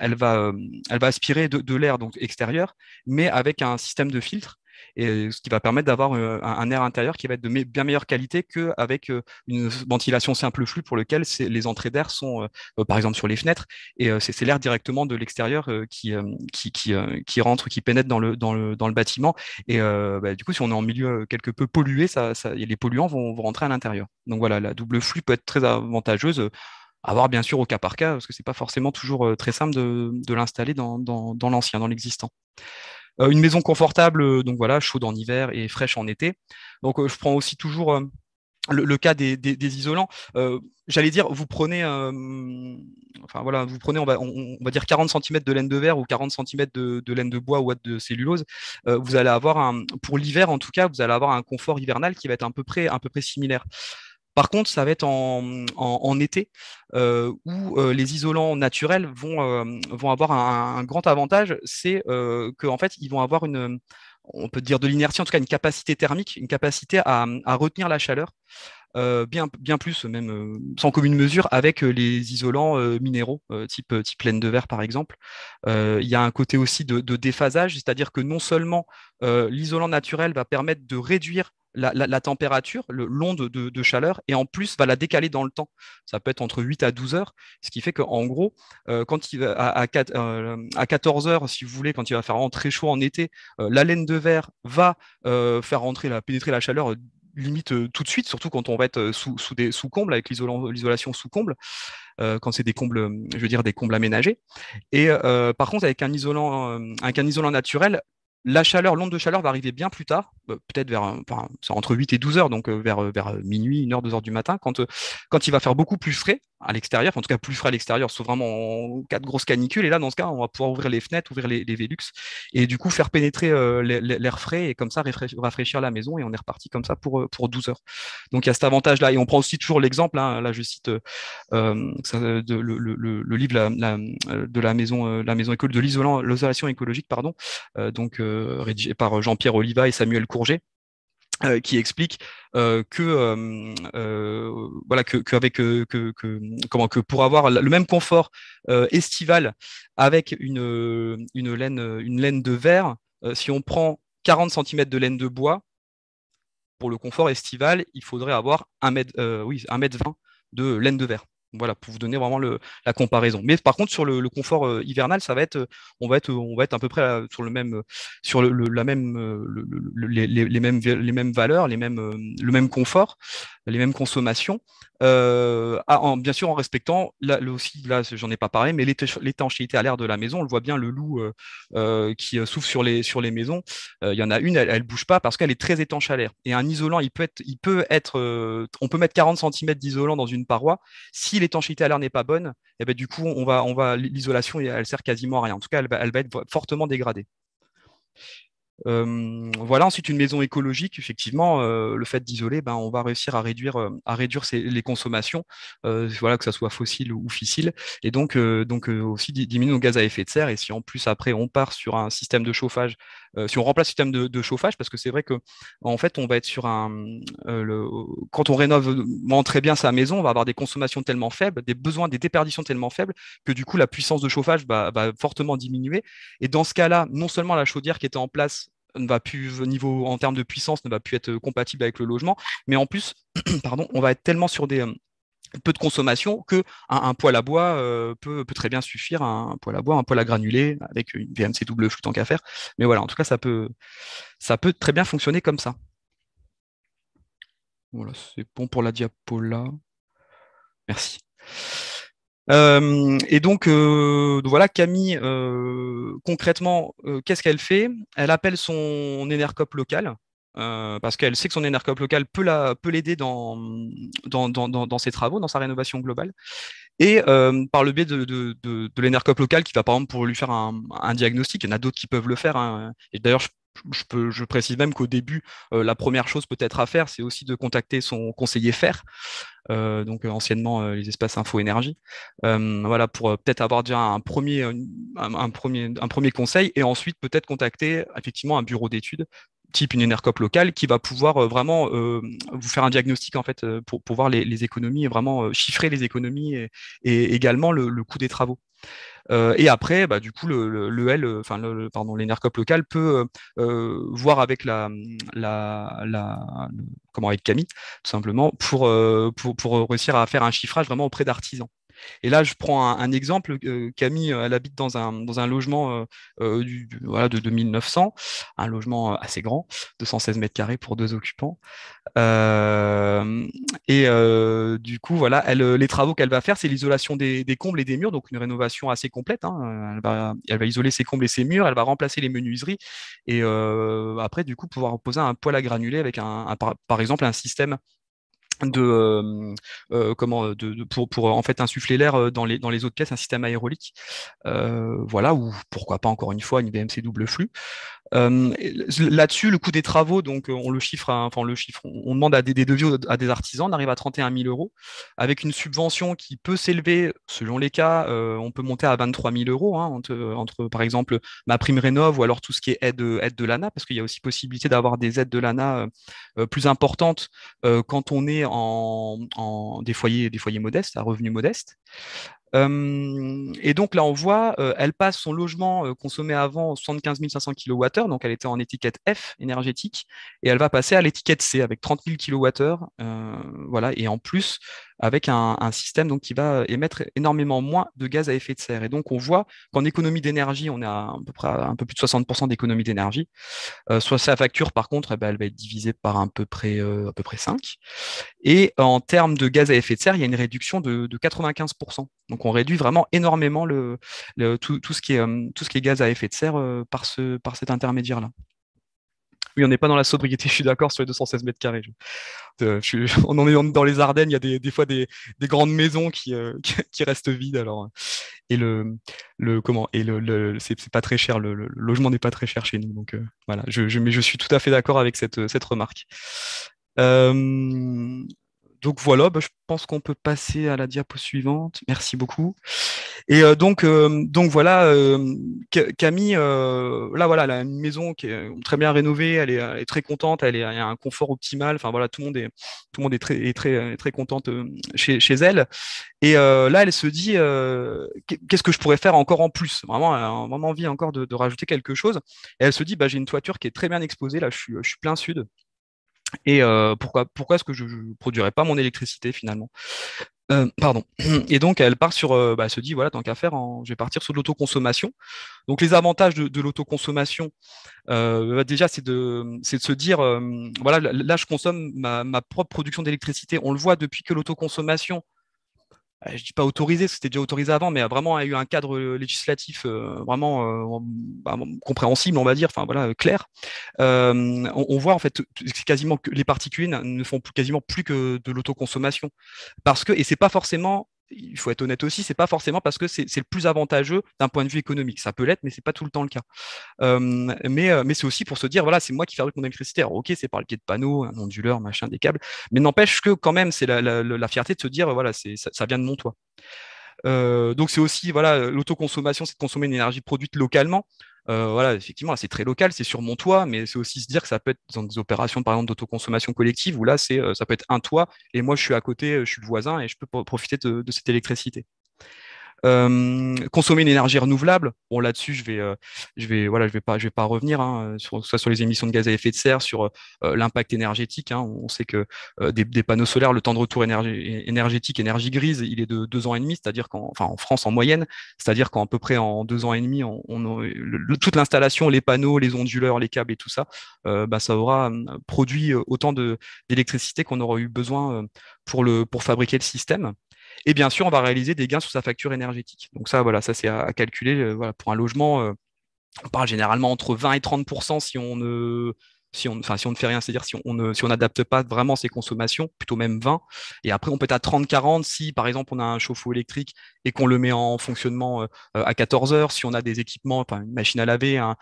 elle va elle va aspirer de, de l'air extérieur mais avec un système de filtre ce qui va permettre d'avoir un, air intérieur qui va être de bien meilleure qualité qu'avec une ventilation simple flux pour lequel les entrées d'air sont, bah, par exemple, sur les fenêtres, et c'est l'air directement de l'extérieur qui, rentre, qui pénètre dans le, bâtiment. Et bah, du coup, si on est en milieu quelque peu pollué, les polluants vont, rentrer à l'intérieur. Donc voilà, la double flux peut être très avantageuse à voir bien sûr au cas par cas, parce que ce n'est pas forcément toujours très simple de, l'installer dans l'ancien, dans l'existant. Euh, une maison confortable, euh, donc voilà, chaude en hiver et fraîche en été. Donc euh, je prends aussi toujours le, cas des, isolants, j'allais dire, vous prenez, enfin voilà, vous prenez, on va, dire 40 cm de laine de verre ou 40 cm de, laine de bois ou de cellulose, vous allez avoir un, pour l'hiver en tout cas, vous allez avoir un confort hivernal qui va être à peu près, à peu près similaire. Par contre, ça va être en, été euh, où euh, les isolants naturels vont, euh, vont avoir un, grand avantage, c'est qu'en fait, ils vont avoir une, on peut dire de l'inertie, en tout cas une capacité thermique, une capacité à, à retenir la chaleur. Euh, bien, bien plus, même euh, sans commune mesure, avec euh, les isolants minéraux, type, type laine de verre par exemple. Il y a un côté aussi de, déphasage, c'est-à-dire que non seulement l'isolant naturel va permettre de réduire la, température, l'onde de, de, chaleur, et en plus va la décaler dans le temps. Ça peut être entre 8 à 12 heures, ce qui fait qu'en gros, quand il, à, à, à, 14 heures, si vous voulez, quand il va faire vraiment très chaud en été, la laine de verre va faire rentrer, la, pénétrer la chaleur limite euh, tout de suite, surtout quand on va être euh, sous, sous des sous combles avec l'isolation sous comble, euh, quand c'est des combles, je veux dire des combles aménagés. Et par contre, avec un isolant, avec un isolant naturel, la chaleur, l'onde de chaleur va arriver bien plus tard, euh, peut-être vers euh, entre 8 et 12 heures, donc euh, vers, vers minuit, 1 h 2 h du matin, quand, quand il va faire beaucoup plus frais à l'extérieur, en tout cas plus frais à l'extérieur, sauf vraiment quatre grosses de Et là, dans ce cas, on va pouvoir ouvrir les fenêtres, ouvrir les, Vélux et du coup faire pénétrer l'air frais et comme ça rafraîchir la maison. Et on est reparti comme ça pour, pour 12 heures. Donc il y a cet avantage-là. Et on prend aussi toujours l'exemple, hein, là je cite le, livre de la maison, la maison école de l'isolant, l'isolation écologique, pardon. donc euh, rédigé par euh, Jean-Pierre Oliva et Samuel Courget, euh, qui explique que voilà comment que pour avoir le même confort estival avec une, une laine une laine de verre si on prend 40 cm de laine de bois pour le confort estival il faudrait avoir un mètre oui mètre 20 de laine de verre voilà, pour vous donner vraiment le, la comparaison. Mais par contre, sur le, confort euh, hivernal, ça va être, euh, on va être, on va être à peu près euh, sur le même, sur le, la même, les, les, mêmes, les mêmes valeurs, les mêmes, le même confort, les mêmes consommations. Ah, en, bien sûr, en respectant, là, aussi, là, j'en ai pas parlé, mais l'étanchéité à l'air de la maison, on le voit bien, le loup qui souffle sur les, sur les maisons, il y en a une, elle, bouge pas parce qu'elle est très étanche à l'air. Et un isolant, il peut être, il peut être, on peut mettre 40 cm d'isolant dans une paroi si l'étanchéité à l'air n'est pas bonne, et eh ben, du coup, on va, on va, l'isolation, elle sert quasiment à rien. En tout cas, elle, va être fortement dégradée. Euh, voilà, ensuite une maison écologique, effectivement, euh, le fait d'isoler, ben, on va réussir à réduire, euh, à réduire les consommations, voilà, que ce soit fossile ou fissile, et donc, donc aussi diminuer nos gaz à effet de serre. Et si en plus après on part sur un système de chauffage euh, si on remplace le système de, chauffage, parce que c'est vrai que en fait, on va être sur un. Euh, quand on rénove très bien sa maison, on va avoir des consommations tellement faibles, des besoins, des déperditions tellement faibles que du coup, la puissance de chauffage va, va fortement diminuer. Et dans ce cas-là, non seulement la chaudière qui était en place ne va plus niveau en termes de puissance ne va plus être euh, compatible avec le logement, mais en plus, [clears throat] pardon, on va être tellement sur des peu de consommation que un, poêle à bois euh, peut, très bien suffire un, poêle à bois, un poêle à granulé avec une VMC double flux tant qu'à faire. Mais voilà, en tout cas, ça peut, très bien fonctionner comme ça. Voilà, c'est bon pour la diapola. Merci. Euh, et euh, donc, voilà, Camille, concrètement, qu'est-ce qu'elle fait Elle appelle son énercope local, euh, parce qu'elle sait que son énergie local peut l'aider dans, ses travaux, dans sa rénovation globale. Et euh, par le biais de, de, local qui va par exemple pour lui faire un, diagnostic, il y en a d'autres qui peuvent le faire. Hein. Et d'ailleurs, je, précise même qu'au début, euh, la première chose peut-être à faire, c'est aussi de contacter son conseiller FER, donc anciennement les espaces info énergie, voilà, pour peut-être avoir déjà un premier conseil et ensuite peut-être contacter effectivement un bureau d'études type une énercope locale qui va pouvoir euh, vraiment euh, vous faire un diagnostic en fait euh, pour, pour voir les, économies et vraiment chiffrer les économies et, également le, coût des travaux. et après, bah, du coup, le, L, enfin, le, pardon, l'énercope locale peut voir avec la, la, la, comment avec Camille, tout simplement, pour, pour, pour réussir à faire un chiffrage vraiment auprès d'artisans. Et là, je prends un, exemple. Euh, Camille, euh, elle habite dans un, logement de, 2900, un logement assez grand, 216 mètres carrés pour deux occupants. Euh, et du coup, voilà, les travaux qu'elle va faire, c'est l'isolation des, combles et des murs, donc une rénovation assez complète. Hein. Elle, va, isoler ses combles et ses murs, elle va remplacer les menuiseries et après, du coup, pouvoir poser un poêle à granuler avec par exemple un système de euh, euh, comment de, pour, pour en fait insuffler l'air euh, dans les dans les autres caisses un système aérolique voilà ou pourquoi pas encore une fois une BMC double flux euh, là-dessus, le coût des travaux, donc euh, on le chiffre, enfin on le chiffre, on, demande à des, devis à des artisans, on arrive à 31 000 euros, avec une subvention qui peut s'élever, selon les cas, euh, on peut monter à 23 000 euros hein, entre, par exemple ma prime rénov ou alors tout ce qui est aide, de l'ANA, parce qu'il y a aussi possibilité d'avoir des aides de l'ANA plus importantes quand on est en, des foyers, des foyers modestes, à revenus modestes et donc là, on voit, elle passe son logement consommé avant 75 500 kWh, donc elle était en étiquette F énergétique, et elle va passer à l'étiquette C avec 30 000 kWh. voilà, et en plus, avec un, système donc, qui va euh, émettre énormément moins de gaz à effet de serre. Et donc, on voit qu'en économie d'énergie, on a à peu près un peu plus de 60% d'économie d'énergie. Euh, soit sa facture, par contre, eh ben, elle va être divisée par à peu près, euh, à peu près 5. Et en termes de gaz à effet de serre, il y a une réduction de, 95%. Donc, on réduit vraiment énormément le, tout, tout, ce qui est, tout ce qui est gaz à effet de serre par, ce, par cet intermédiaire-là on n'est pas dans la sobriété, [laughs] je suis d'accord, sur les 216 mètres carrés. [laughs] on en est dans les Ardennes, il y a des, fois des, grandes maisons euh, [laughs] qui, restent vides. Alors, et le, comment Et le, c'est pas très cher, le, logement n'est pas très cher chez nous. Donc euh, voilà, je, mais je suis tout à fait d'accord avec cette, cette remarque. Euh, donc voilà, bah, je pense qu'on peut passer à la diapo suivante. Merci beaucoup. Et euh, donc, euh, donc voilà, euh, Camille, là voilà, elle a une maison qui est très bien rénovée, elle est, très contente, elle, est, a un confort optimal. Enfin voilà, tout le monde est, tout le monde est très, très, très contente chez, elle. Et là, elle se dit, qu'est-ce que je pourrais faire encore en plus Vraiment, elle a vraiment envie encore de, rajouter quelque chose. Et elle se dit, bah, j'ai une toiture qui est très bien exposée. Là, je suis plein sud. Et euh, pourquoi, pourquoi est-ce que je ne produirais pas mon électricité finalement euh, pardon. Et donc, elle part sur, euh, bah, se dit, voilà, tant qu'à faire, hein, je vais partir sur de l'autoconsommation. Donc, les avantages de, l'autoconsommation, bah, déjà, c'est de, c'est de se dire, voilà, là, je consomme ma, ma propre production d'électricité. On le voit depuis que l'autoconsommation euh, je ne dis pas autorisé, c'était déjà autorisé avant, mais vraiment a eu un cadre euh, législatif euh, vraiment bah, compréhensible, on va dire, enfin voilà, clair. On, voit en fait quasiment que les particuliers ne font quasiment plus que de l'autoconsommation, parce que et c'est pas forcément il faut être honnête aussi, c'est pas forcément parce que c'est le plus avantageux d'un point de vue économique. Ça peut l'être, mais c'est pas tout le temps le cas. Euh, euh, mais, c'est aussi pour se dire, voilà, c'est moi qui fabrique mon électricité. ok, c'est par le pied de panneau, un onduleur, machin, des câbles, mais n'empêche que quand même, c'est la, fierté de se dire, voilà, ça vient de mon toit. Euh, donc c'est aussi voilà euh, l'autoconsommation, c'est de consommer une énergie produite localement. Euh, voilà, effectivement, c'est très local, c'est sur mon toit, mais c'est aussi se dire que ça peut être dans des opérations, par exemple, d'autoconsommation collective, où là, c'est, ça peut être un toit, et moi, je suis à côté, je suis le voisin, et je peux profiter de cette électricité. Euh, consommer une énergie renouvelable. Bon, là-dessus, je vais, euh, je vais, voilà, je vais pas, je vais pas revenir, hein, sur, soit sur les émissions de gaz à effet de serre, sur euh, l'impact énergétique. Hein. On sait que des, panneaux solaires, le temps de retour énergétique, énergie grise, il est de deux ans et demi, c'est-à-dire qu'en, en France en moyenne, c'est-à-dire qu'en à peu près en deux ans et demi, on, toute l'installation, les panneaux, les onduleurs, les câbles et tout ça, bah, ça aura produit autant d'électricité qu'on aura eu besoin pour, le, pour fabriquer le système. Et bien sûr, on va réaliser des gains sur sa facture énergétique. Donc ça, voilà, ça c'est à, calculer. Euh, voilà, pour un logement, euh, on parle généralement entre 20 et 30 si on ne si on, si on ne fait rien, c'est-à-dire si on n'adapte pas vraiment ses consommations, plutôt même 20, et après on peut être à 30-40 si par exemple on a un chauffe-eau électrique et qu'on le met en fonctionnement euh, euh, à 14 heures, si on a des équipements, une machine à laver, un,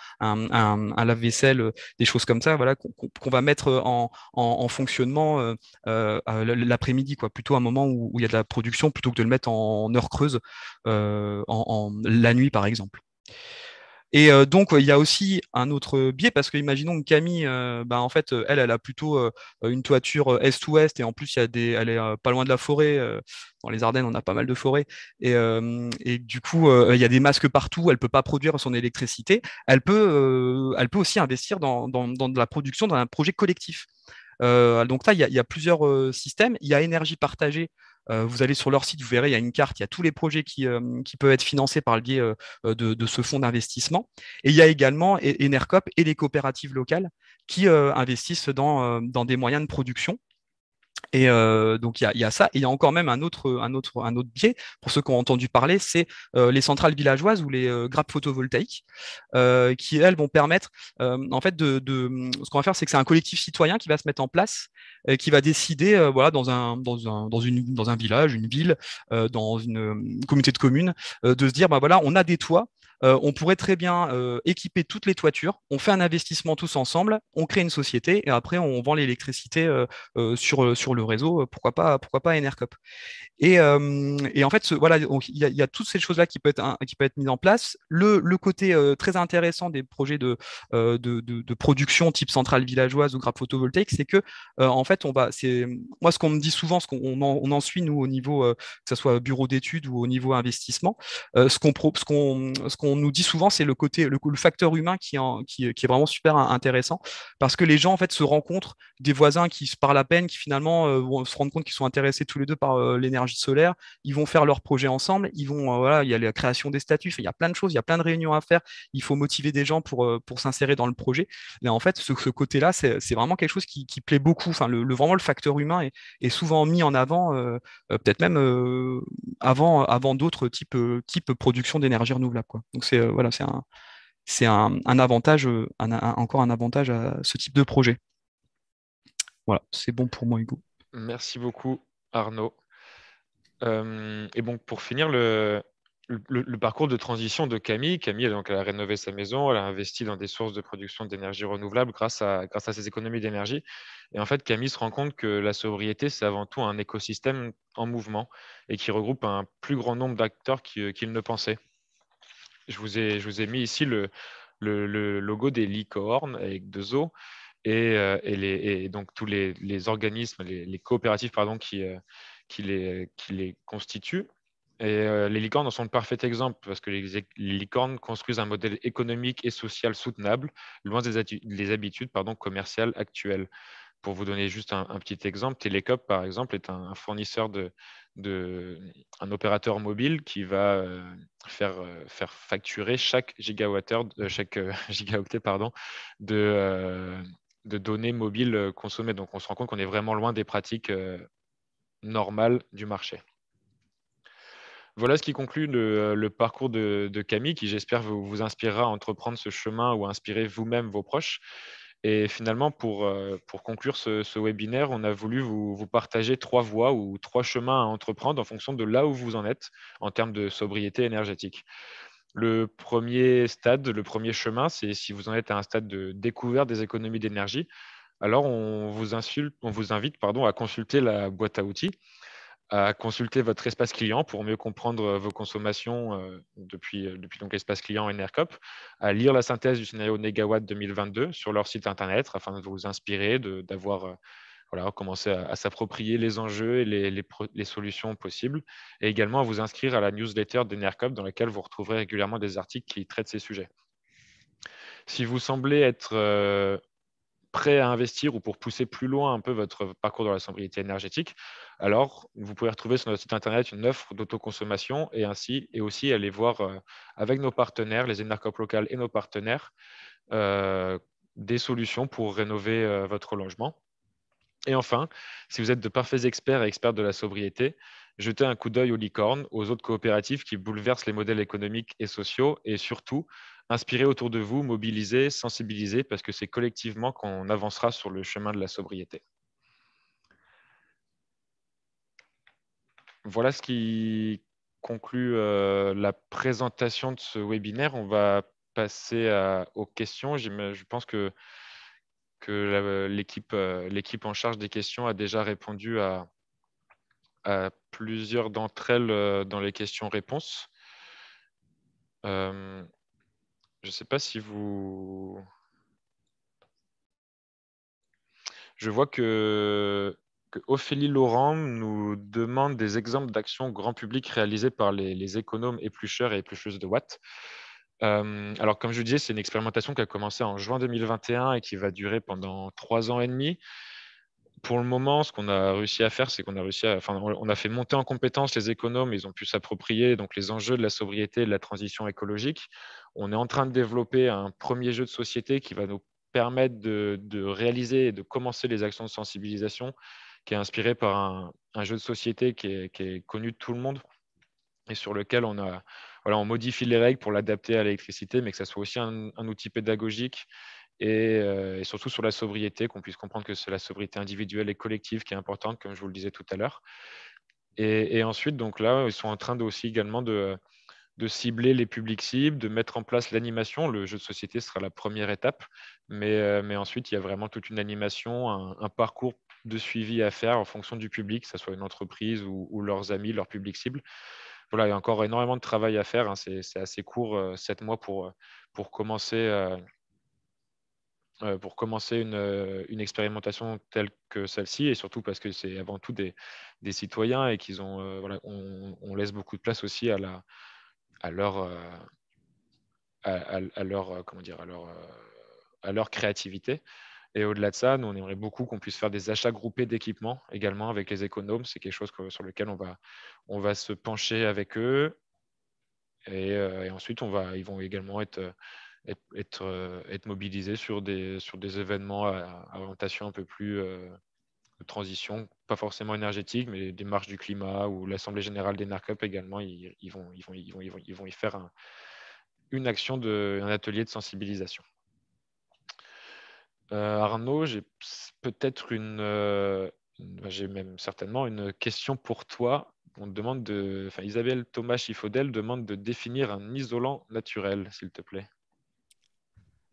lave-vaisselle, euh, des choses comme ça, voilà, qu'on va mettre en, fonctionnement l'après-midi, plutôt plutôt un moment où, il y a de la production, plutôt que de le mettre en, heure creuse, la nuit par exemple. Et euh, donc, il y a aussi un autre biais, parce que imaginons que Camille, euh, bah, en fait, elle, elle a plutôt euh, une toiture est-ouest, et en plus, il y a des, elle est pas loin de la forêt. dans les Ardennes, on a pas mal de forêts. Et, et du coup, il y a des masques partout, elle ne peut pas produire son électricité. Elle peut, elle peut aussi investir dans, dans, la production, dans un projet collectif. donc là, il y a plusieurs systèmes. Il y a énergie partagée euh, vous allez sur leur site, vous verrez, il y a une carte, il y a tous les projets qui, euh, qui peuvent être financés par le biais euh, de, ce fonds d'investissement. Et il y a également e-, Enercop et les coopératives locales qui investissent dans, dans des moyens de production et euh, donc il y a, ça, il y a encore même un autre, un autre, un autre biais, pour ceux qui ont entendu parler, c'est euh, les centrales villageoises ou les euh, grappes photovoltaïques, qui elles vont permettre, en fait, de, ce qu'on va faire, c'est que c'est un collectif citoyen qui va se mettre en place, qui va décider, voilà, dans un, dans un, dans une, dans un village, une ville, dans une communauté de communes, de se dire, bah voilà, on a des toits, euh, on pourrait très bien euh, équiper toutes les toitures, on fait un investissement tous ensemble, on crée une société et après on vend l'électricité euh, sur, sur le réseau, pourquoi pas, pourquoi pas Enercop. Et, en fait, ce, voilà, il y, a toutes ces choses-là qui peuvent être, être mises en place. Le, côté très intéressant des projets de, de, production type centrale villageoise ou grappe photovoltaïque, c'est que en fait, on va, c'est moi ce qu'on me dit souvent, ce qu'on en, on en suit nous au niveau, que ce soit bureau d'études ou au niveau investissement, ce qu'on ce qu'on ce qu'on on nous dit souvent, c'est le côté, le, facteur humain qui, est vraiment super intéressant parce que les gens en fait se rencontrent, des voisins qui se parlent à peine, qui finalement euh, vont se rendre compte qu'ils sont intéressés tous les deux par euh, l'énergie solaire, ils vont faire leur projet ensemble, ils vont euh, il y a la création des statuts, il y a plein de choses, il y a plein de réunions à faire, il faut motiver des gens pour, pour s'insérer dans le projet. mais en fait, ce, côté-là, c'est vraiment quelque chose qui, plaît beaucoup. Enfin, le, vraiment le facteur humain est, souvent mis en avant, peut-être même avant, avant d'autres types, de production d'énergie renouvelable. Quoi. Donc c'est euh, voilà, c'est un, avantage, euh, encore un avantage à ce type de projet. Voilà, c'est bon pour moi, Hugo. Merci beaucoup, Arnaud. Euh, et donc, pour finir, le, le, parcours de transition de Camille. Camille, donc, a rénové sa maison, elle a investi dans des sources de production d'énergie renouvelable grâce à, grâce à ses économies d'énergie. Et en fait, Camille se rend compte que la sobriété, c'est avant tout un écosystème en mouvement et qui regroupe un plus grand nombre d'acteurs qu'il ne pensait je vous ai, mis ici le, logo des licornes avec deux os euh, et, donc tous les, organismes, les, coopératives euh, qui, les, constituent. Euh, les licornes en sont le parfait exemple parce que les, licornes construisent un modèle économique et social soutenable, loin des, habitudes commerciales actuelles. Pour vous donner juste un, petit exemple, Telecop, par exemple, est un, fournisseur de, un opérateur mobile qui va euh, euh, faire, facturer chaque euh, chaque [laughs] gigaoctet, pardon, de, données mobiles consommées. Donc, on se rend compte qu'on est vraiment loin des pratiques normales du marché. Voilà ce qui conclut le, parcours de, Camille, qui j'espère vous, vous inspirera à entreprendre ce chemin ou à inspirer vous-même vos proches. Et finalement, pour, euh, conclure ce, webinaire, on a voulu vous, partager trois voies ou trois chemins à entreprendre en fonction de là où vous en êtes en termes de sobriété énergétique. Le premier stade, le premier chemin, c'est si vous en êtes à un stade de découverte des économies d'énergie, alors on vous, insulte, on vous invite pardon, à consulter la boîte à outils à consulter votre espace client pour mieux comprendre euh, vos consommations euh, depuis, euh, depuis donc l'espace client NRCOP, à lire la synthèse du scénario Negawatt 2022 sur leur site internet afin de vous inspirer, d'avoir voilà, commencé à, s'approprier les enjeux et les, les, solutions possibles, et également à vous inscrire à la newsletter d'Enercop dans laquelle vous retrouverez régulièrement des articles qui traitent ces sujets. Si vous semblez être prêt à investir ou pour pousser plus loin un peu votre parcours dans la sobriété énergétique, alors vous pouvez retrouver sur notre site internet une offre d'autoconsommation et ainsi et aussi aller voir euh, avec nos partenaires, les énercopes locales et nos partenaires, euh, des solutions pour rénover euh, votre logement. Et enfin, si vous êtes de parfaits experts et experts de la sobriété, jeter un coup d'œil aux licornes, aux autres coopératives qui bouleversent les modèles économiques et sociaux, et surtout, inspirer autour de vous, mobiliser, sensibiliser, parce que c'est collectivement qu'on avancera sur le chemin de la sobriété. Voilà ce qui conclut euh, la présentation de ce webinaire. On va passer aux questions. Je pense que euh, l'équipe en charge des questions a déjà répondu à, à plusieurs d'entre elles euh, dans les questions-réponses. Euh, je ne sais pas si vous... Je vois que, Ophélie Laurent nous demande des exemples d'actions grand public réalisées par les, économes éplucheurs et éplucheuses de Watt. Euh, alors, comme je vous disais, c'est une expérimentation qui a commencé en juin 2021 et qui va durer pendant trois ans et demi pour le moment, ce qu'on a réussi à faire, c'est qu'on a réussi à, enfin, on a fait monter en compétence les économes, ils ont pu s'approprier donc les enjeux de la sobriété, et de la transition écologique. On est en train de développer un premier jeu de société qui va nous permettre de, réaliser et de commencer les actions de sensibilisation, qui est inspiré par un, jeu de société qui est, connu de tout le monde et sur lequel on a, voilà, on modifie les règles pour l'adapter à l'électricité, mais que ça soit aussi un outil pédagogique euh, et, surtout sur la sobriété, qu'on puisse comprendre que c'est la sobriété individuelle et collective qui est importante, comme je vous le disais tout à l'heure. Et, ensuite, donc là, ils sont en train aussi également de, de cibler les publics cibles, de mettre en place l'animation. Le jeu de société sera la première étape, mais, euh, mais ensuite, il y a vraiment toute une animation, un, parcours de suivi à faire en fonction du public, que ce soit une entreprise ou, leurs amis, leur public cible voilà, il y a encore énormément de travail à faire. Hein. C'est assez court, euh, sept mois pour, pour commencer euh, pour commencer euh, une, expérimentation telle que celle-ci, et surtout parce que c'est avant tout des, citoyens et qu'ils ont, euh, voilà, on, laisse beaucoup de place aussi à, à leur, à, leur, comment dire, à leur, à leur créativité. Et au-delà de ça, nous, on aimerait beaucoup qu'on puisse faire des achats groupés d'équipements également avec les économes. C'est quelque chose sur lequel on va, on va se pencher avec eux. Et, et ensuite, on va, ils vont également être être, euh, être, mobilisé sur des, sur des événements à, orientation un peu plus euh, de transition, pas forcément énergétique, mais des marches du climat ou l'Assemblée générale des narcup également, ils, vont, y faire une action, de, un atelier de sensibilisation. Euh, Arnaud, j'ai peut-être une, bah, j'ai même certainement une question pour toi. On demande de, Isabelle Thomas Chifaudel demande de définir un isolant naturel, s'il te plaît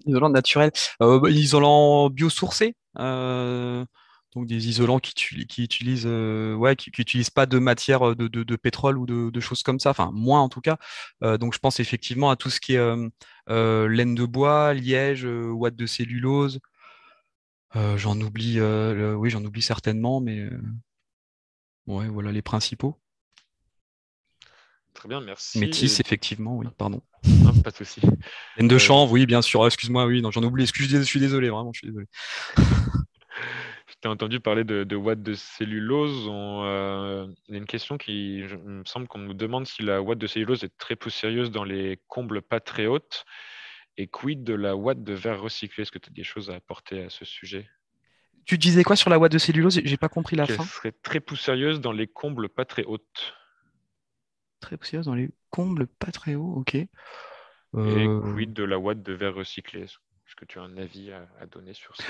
isolants naturels, euh, isolants biosourcés, euh, donc des isolants qui, n'utilisent utilisent, euh, qui, pas de matière de, pétrole ou de, choses comme ça, enfin moins en tout cas. donc je pense effectivement à tout ce qui est laine de bois, liège, ouate de cellulose. j'en oublie, oui, j'en oublie certainement, mais ouais, voilà les principaux. Très bien, merci. Métis, effectivement, oui, pardon. pas de souci. de euh, oui, bien sûr. Ah, excuse-moi, oui, j'en oublie. Excuse, je suis désolé, vraiment, je suis désolé. [laughs] J'ai entendu parler de, de watts de cellulose. On, euh, il y a une question qui, me semble qu'on nous demande si la watt de cellulose est très poussérieuse dans les combles pas très hautes. Et quid de la watt de verre recyclé Est-ce que tu as des choses à apporter à ce sujet Tu disais quoi sur la watt de cellulose J'ai pas compris la fin. Elle serait très poussérieuse dans les combles pas très hautes très dans les combles, pas très haut, ok. Et euh, quid de la watt de verre recyclé Est-ce que tu as un avis à, donner sur ça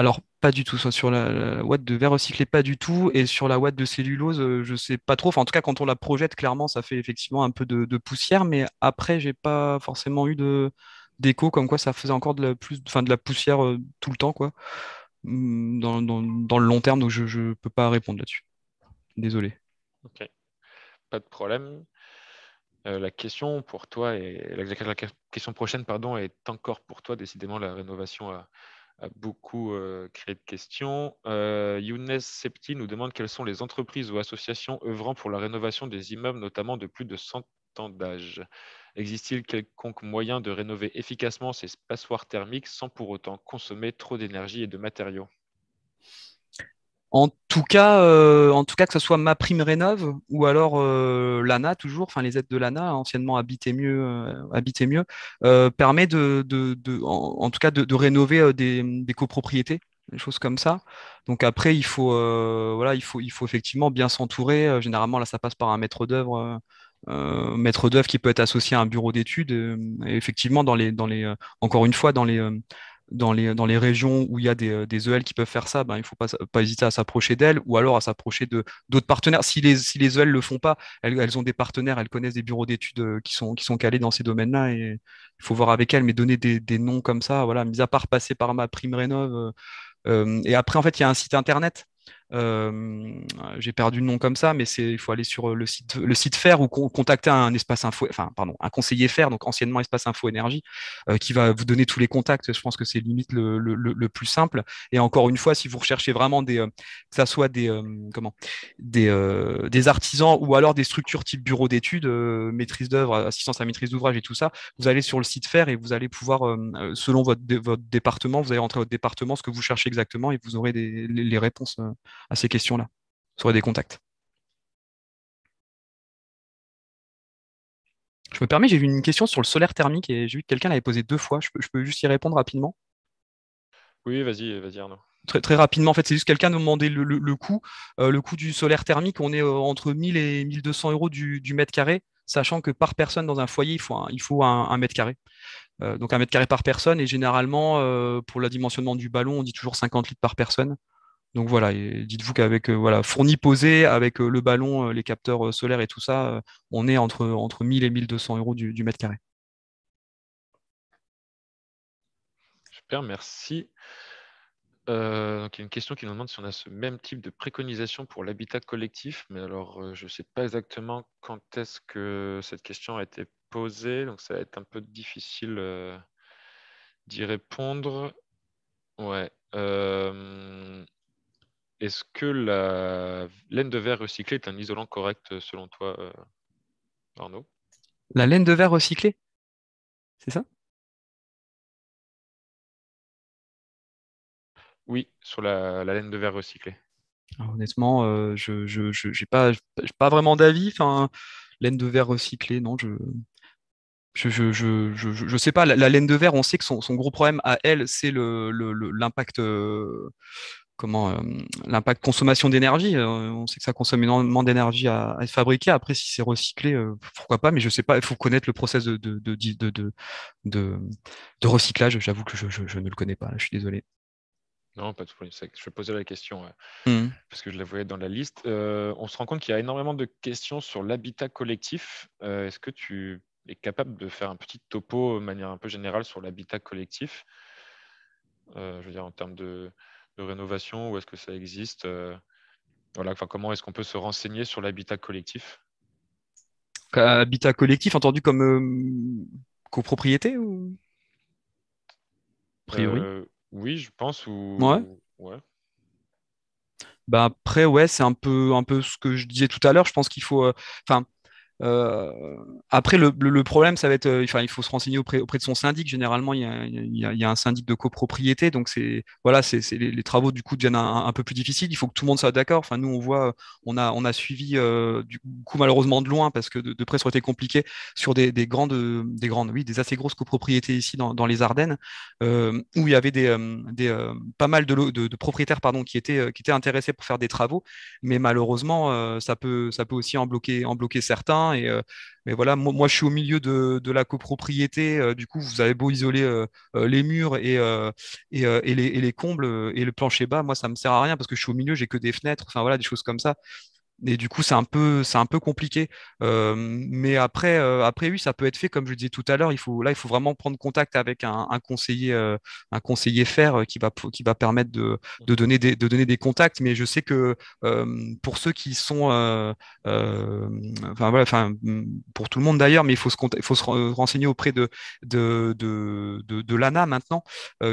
alors, pas du tout. Sur la, ouate watt de verre recyclé, pas du tout. Et sur la watt de cellulose, euh, je sais pas trop. en tout cas, quand on la projette, clairement, ça fait effectivement un peu de, poussière. Mais après, j'ai pas forcément eu d'écho comme quoi ça faisait encore de la, plus, de la poussière euh, tout le temps, quoi. Hum, dans, le long terme. Donc, je ne peux pas répondre là-dessus. Désolé. Ok pas de problème. Euh, la question pour toi et la, question prochaine pardon est encore pour toi décidément la rénovation a, beaucoup euh, créé de questions. Euh, Younes Septi nous demande quelles sont les entreprises ou associations œuvrant pour la rénovation des immeubles notamment de plus de 100 ans d'âge. Existe-t-il quelconque moyen de rénover efficacement ces passoires thermiques sans pour autant consommer trop d'énergie et de matériaux en tout cas, euh, en tout cas que ce soit ma prime rénove ou alors euh, l'ANA toujours, enfin les aides de l'ANA, anciennement habiter mieux, euh, habiter mieux, permet de, en, tout cas de, rénover des, copropriétés, des choses comme ça. Donc après, il faut voilà, il faut il faut effectivement bien s'entourer. Généralement là, ça passe par un maître d'œuvre. maître d'œuvre qui peut être associé à un bureau d'études. effectivement, dans les, dans les, encore une fois, dans les, dans les, régions où il y a des, euh, des EL qui peuvent faire ça, ben, il ne faut pas, hésiter à s'approcher d'elles ou alors à s'approcher d'autres partenaires. Si les, si les EL ne le font pas, elles, ont des partenaires, elles connaissent des bureaux d'études euh, qui sont, qui sont calés dans ces domaines-là et il faut voir avec elles, mais donner des, noms comme ça, voilà, mis à part passer par ma prime rénov. Euh, et après, en fait, il y a un site internet j'ai perdu le nom comme ça, mais il faut aller sur euh, le site le site Fer ou contacter un espace info, enfin pardon, un conseiller Fer, donc anciennement espace info énergie, euh, qui va vous donner tous les contacts. Je pense que c'est limite le, le, plus simple. Et encore une fois, si vous recherchez vraiment des euh, que ça soit des comment des, des artisans ou alors des structures type bureau d'études, maîtrise d'œuvre, assistance à maîtrise d'ouvrage et tout ça, vous allez sur le site faire et vous allez pouvoir, selon votre, votre département, vous allez rentrer à votre département, ce que vous cherchez exactement et vous aurez les, réponses à ces questions-là soit des contacts. Je me permets, j'ai vu une question sur le solaire thermique et j'ai vu que quelqu'un l'avait posé deux fois. Je peux, juste y répondre rapidement Oui, vas-y, vas-y Arnaud. Très, rapidement, en fait, c'est juste quelqu'un nous demandait le, coût. Euh, le coût du solaire thermique, on est euh, entre 1000 et 1200 euros du, mètre carré, sachant que par personne dans un foyer, il faut un, il faut mètre carré. Euh, donc un mètre carré par personne et généralement, pour le dimensionnement du ballon, on dit toujours 50 litres par personne. Donc voilà, dites-vous qu'avec euh, voilà, fourni posé, avec euh, le ballon, euh, les capteurs solaires et tout ça, on est entre, entre 1000 et 1200 euros du, mètre carré. Super, merci. il y a une question qui nous demande si on a ce même type de préconisation pour l'habitat collectif, mais alors je ne sais pas exactement quand est-ce que cette question a été posée, donc ça va être un peu difficile d'y répondre. Ouais. Est-ce que la laine de verre recyclée est un isolant correct euh, selon toi, euh, Arnaud La laine de verre recyclée C'est ça Oui, sur la, laine de verre recyclée. honnêtement, euh, je n'ai pas, vraiment d'avis. Enfin, laine de verre recyclée, non, je. Je, sais pas, la, laine de verre, on sait que son, gros problème à elle, c'est l'impact comment euh, l'impact consommation d'énergie. Euh, on sait que ça consomme énormément d'énergie à, être fabriqué. Après, si c'est recyclé, euh, pourquoi pas Mais je ne sais pas. Il faut connaître le process de recyclage. J'avoue que je, ne le connais pas. je suis désolé. Non, pas de problème. Je posais la question mmh. parce que je la voyais dans la liste. on se rend compte qu'il y a énormément de questions sur l'habitat collectif. Est-ce que tu es capable de faire un petit topo de manière un peu générale sur l'habitat collectif Je veux dire en termes de rénovation ou est-ce que ça existe euh, voilà, Comment est-ce qu'on peut se renseigner sur l'habitat collectif Habitat collectif entendu comme euh, copropriété ou priori euh, Oui, je pense. Ou... Ouais. Bah après, ouais, c'est un peu, un peu ce que je disais tout à l'heure. Je pense qu'il faut. Enfin, euh, après, le, problème, ça va être, euh, enfin, il faut se renseigner auprès, de son syndic. Généralement, il y a, un syndic de copropriété, donc c'est voilà, c'est les, travaux du coup deviennent un, peu plus difficiles. Il faut que tout le monde soit d'accord. Enfin, nous, on voit, on a, on a suivi euh, du coup malheureusement de loin parce que de, près, ça aurait été compliqué sur des, grandes, des grandes, oui, des assez grosses copropriétés ici dans, les Ardennes où il y avait des, pas mal de, de, propriétaires pardon qui étaient, qui étaient intéressés pour faire des travaux, mais malheureusement, ça peut, ça peut aussi en bloquer, en bloquer certains. Hein, et, euh, mais voilà, moi, je suis au milieu de, la copropriété. Euh, du coup, vous avez beau isoler euh, les murs et, les, combles et le plancher bas, moi, ça me sert à rien parce que je suis au milieu, j'ai que des fenêtres, enfin voilà, des choses comme ça et du coup, c'est un peu, c'est un peu compliqué. mais après, après oui, ça peut être fait comme je disais tout à l'heure. Il faut là, il faut vraiment prendre contact avec un, conseiller, un conseiller faire qui va qui va permettre de, mmh. donner des de donner des contacts. Mais je sais que pour ceux qui sont, enfin voilà, enfin mmh, pour tout le monde d'ailleurs, mais il faut se il faut se renseigner auprès de de de, l'ANA maintenant,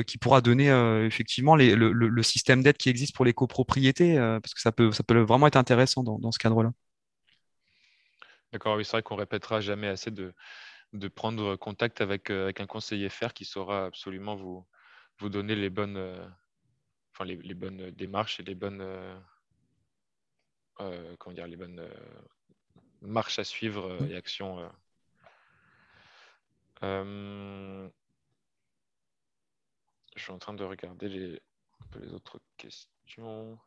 qui pourra donner effectivement le, système d'aide qui existe pour les copropriétés, parce que ça peut ça peut vraiment être intéressant dans, ce cadre-là. D'accord, oui, c'est vrai qu'on répétera jamais assez de, prendre contact avec, euh, un conseiller FR qui saura absolument vous, donner les bonnes, euh, enfin, les, bonnes démarches et les bonnes, euh, comment dire, les bonnes marches à suivre mmh. et actions. je suis en train de regarder les autres questions.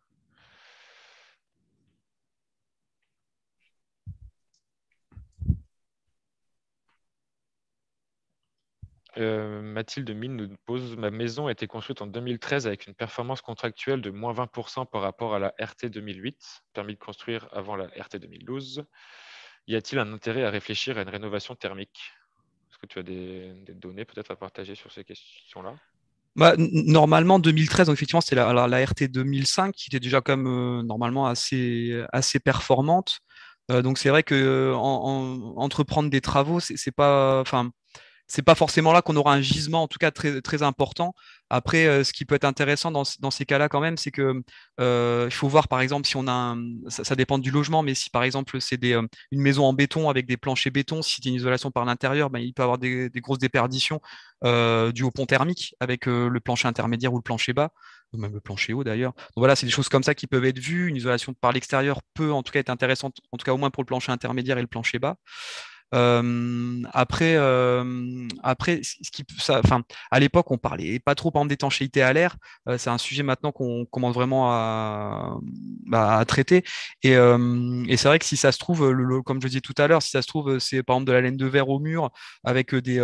Euh, Mathilde Mille nous pose Ma maison a été construite en 2013 avec une performance contractuelle de moins 20% par rapport à la RT 2008, permis de construire avant la RT 2012. Y a-t-il un intérêt à réfléchir à une rénovation thermique Est-ce que tu as des, données peut-être à partager sur ces questions-là bah, normalement, 2013, effectivement, c'était la, RT 2005 qui était déjà comme euh, normalement assez, assez performante. Euh, donc c'est vrai que en, entreprendre des travaux, c'est pas, c'est pas forcément là qu'on aura un gisement, en tout cas très, très important. Après, euh, ce qui peut être intéressant dans, ces cas-là quand même, c'est que euh, il faut voir par exemple si on a, un, ça, dépend du logement, mais si par exemple c'est euh, une maison en béton avec des planchers béton, si c'est une isolation par l'intérieur, ben, il peut avoir des, grosses déperditions du au pont thermique avec le plancher intermédiaire ou le plancher bas, ou même le plancher haut d'ailleurs. Donc voilà, c'est des choses comme ça qui peuvent être vues. Une isolation par l'extérieur peut en tout cas être intéressante, en tout cas au moins pour le plancher intermédiaire et le plancher bas après, après, ce qui, enfin, à l'époque, on parlait pas trop en d'étanchéité à l'air. c'est un sujet maintenant qu'on commence vraiment à, mmh, bah, traiter. Et, c'est vrai que si ça se trouve, le, comme je disais tout à l'heure, si ça se trouve, c'est par exemple de la laine de verre au mur avec des,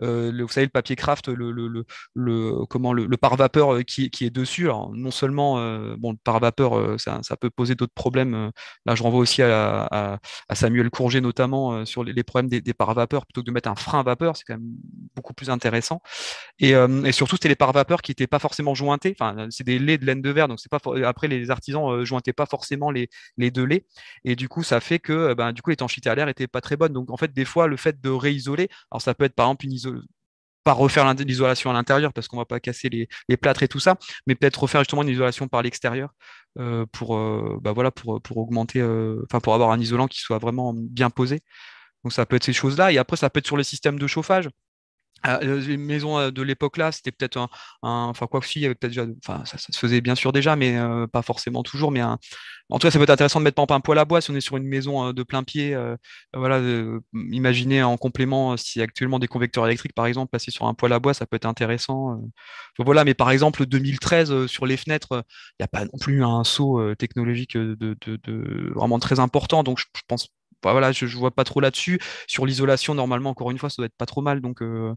le, vous savez, le papier craft, le, le, comment, le, pare-vapeur qui, est dessus. non seulement, bon, le pare-vapeur, ça, peut poser d'autres problèmes. Là, je renvoie aussi à, à Samuel Courget notamment sur les les problèmes des, des pare vapeurs plutôt que de mettre un frein à vapeur, c'est quand même beaucoup plus intéressant. Et, euh, surtout, c'était les pare vapeurs qui n'étaient pas forcément jointés. Enfin, c'est des laits de laine de verre, donc c'est pas après les artisans euh, jointaient pas forcément les, les deux laits. Et du coup, ça fait que euh, ben, du coup l'étanchéité à l'air était pas très bonne. Donc en fait, des fois, le fait de réisoler, alors ça peut être par exemple une isolation pas refaire l'isolation à l'intérieur parce qu'on va pas casser les, les, plâtres et tout ça, mais peut-être refaire justement une isolation par l'extérieur pour, ben, voilà, pour, pour augmenter, enfin pour avoir un isolant qui soit vraiment bien posé. Donc ça peut être ces choses-là. Et après, ça peut être sur le système de chauffage. Ah, euh, les maisons euh, de l'époque là, c'était peut-être un, enfin quoi que si, il y avait peut-être enfin ça, se faisait bien sûr déjà, mais euh, pas forcément toujours, mais en tout cas ça peut être intéressant de mettre un poêle à bois si on est sur une maison de plein pied, voilà, imaginez en complément si actuellement des convecteurs électriques par exemple passer sur un poêle à bois, ça peut être intéressant. voilà, mais par exemple 2013 sur les fenêtres, il n'y a pas non plus un saut technologique vraiment très important, donc je pense je, ne vois pas trop là-dessus. Sur l'isolation, normalement, encore une fois, ça doit être pas trop mal. Donc euh,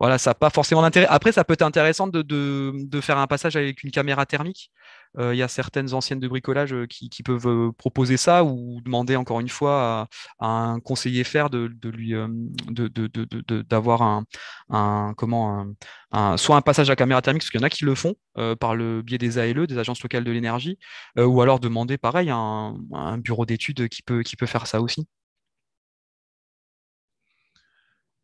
voilà, ça n'a pas forcément d'intérêt. Après, ça peut être intéressant de, faire un passage avec une caméra thermique. Euh, il y a certaines anciennes de bricolage euh, qui, peuvent euh, proposer ça ou demander encore une fois à, un conseiller faire de, lui d'avoir un, comment soit un passage à caméra thermique parce qu'il y en a qui le font par le biais des ALE, des agences locales de l'énergie, ou alors demander pareil à un, bureau d'études qui peut faire ça aussi.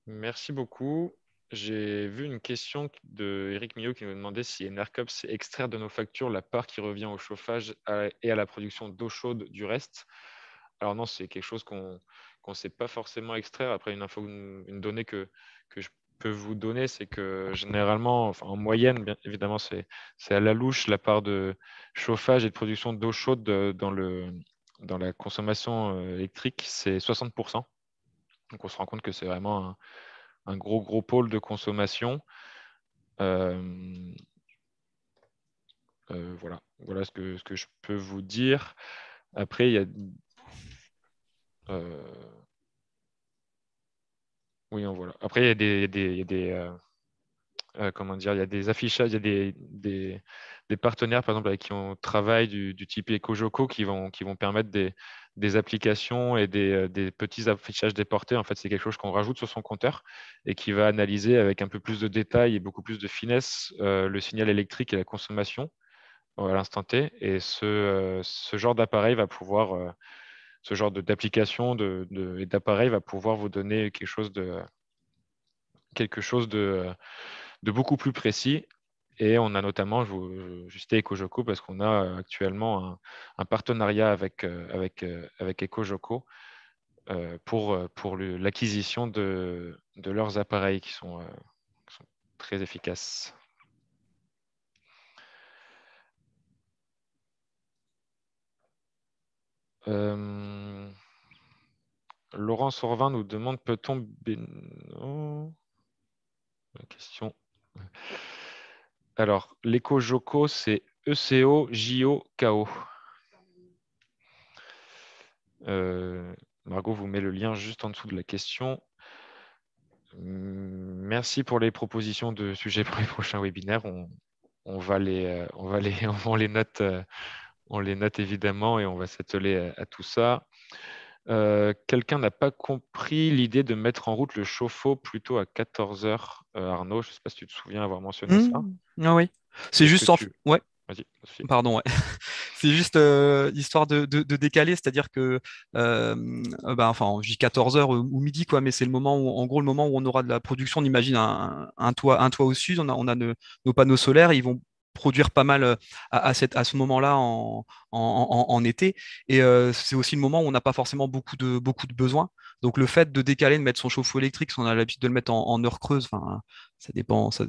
Merci beaucoup j'ai vu une question de Eric Millot qui nous demandait si Enercop, c'est extraire de nos factures la part qui revient au chauffage et à la production d'eau chaude du reste. Alors non, c'est quelque chose qu'on ne sait pas forcément extraire. Après, une, info, une donnée que, que je peux vous donner, c'est que généralement, en moyenne, bien évidemment, c'est à la louche la part de chauffage et de production d'eau chaude dans, le, dans la consommation euh, électrique, c'est 60%. Donc on se rend compte que c'est vraiment un, un gros, gros pôle de consommation. Euh, euh, voilà, voilà ce que, ce que je peux vous dire. Après, il y a. Euh, oui, on voilà Après, il y des. comment dire, il y a des affichages, il y a des, partenaires, par exemple, avec qui on travaille du, du type EcoJoco qui vont, qui vont permettre des, des applications et des, euh, petits affichages déportés. En fait, c'est quelque chose qu'on rajoute sur son compteur et qui va analyser avec un peu plus de détails et beaucoup plus de finesse euh, le signal électrique et la consommation euh, à l'instant T. Et ce, genre d'appareil va pouvoir, ce genre d'application de, et d'appareil va pouvoir vous donner quelque chose de, quelque chose de, de beaucoup plus précis et on a notamment, je, vous, juste EcoJoco parce qu'on a euh, actuellement un, partenariat avec, euh, avec, euh, avec EcoJoco pour, pour l'acquisition de, leurs appareils qui sont, très efficaces. Laurent Sorvin nous demande peut-on... la question... Alors, l'éco-joco, c'est ECO-JO-KO. Euh, Margot vous met le lien juste en dessous de la question. Mm, merci pour les propositions de sujets pour les prochains webinaires. On, va les, euh, va [laughs] on les note, euh, on les évidemment et on va s'atteler à, tout ça. Euh, quelqu'un n'a pas compris l'idée de mettre en route le chauffe-eau plutôt à 14h, euh, Arnaud. Je ne sais pas si tu te souviens avoir mentionné ça. Mmh. Ah oui, c'est juste en. Pardon, [laughs] c'est juste euh, histoire de, de, décaler, c'est-à-dire que, euh, bah, enfin, je 14h ou midi, quoi, mais c'est le moment où, en gros, le moment où on aura de la production. On imagine un, toit, un toit au sud, on a, on a nos panneaux solaires, ils vont produire pas mal euh, à, ce moment-là en, été. Et euh, c'est aussi le moment où on n'a pas forcément beaucoup de, beaucoup de besoins. Donc le fait de décaler, de mettre son chauffe-eau électrique, si on a l'habitude de le mettre en, heure creuse, ça dépend, ça,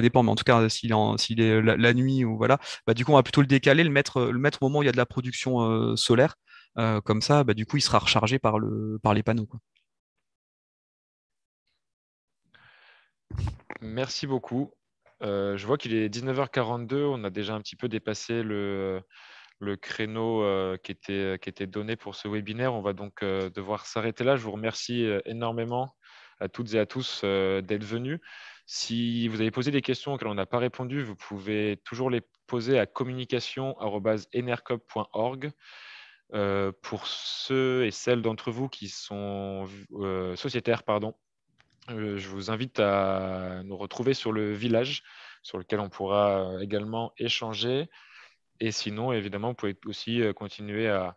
dépend, mais en tout cas, s'il est, la, nuit ou voilà, bah, du coup, on va plutôt le décaler, le mettre, le au moment où il y a de la production euh, solaire. comme ça, bah, du coup, il sera rechargé par, le, par les panneaux. Merci beaucoup. Euh, je vois qu'il est 19h42. On a déjà un petit peu dépassé le, créneau euh, euh, qui, était, donné pour ce webinaire. On va donc devoir s'arrêter là. Je vous remercie énormément à toutes et à tous d'être venus. Si vous avez posé des questions auxquelles on n'a pas répondu, vous pouvez toujours les poser à communication.enercop.org. pour ceux et celles d'entre vous qui sont sociétaires pardon, euh, je vous invite à nous retrouver sur le village, sur lequel on pourra euh, également échanger. Et sinon, évidemment, vous pouvez aussi euh, continuer à,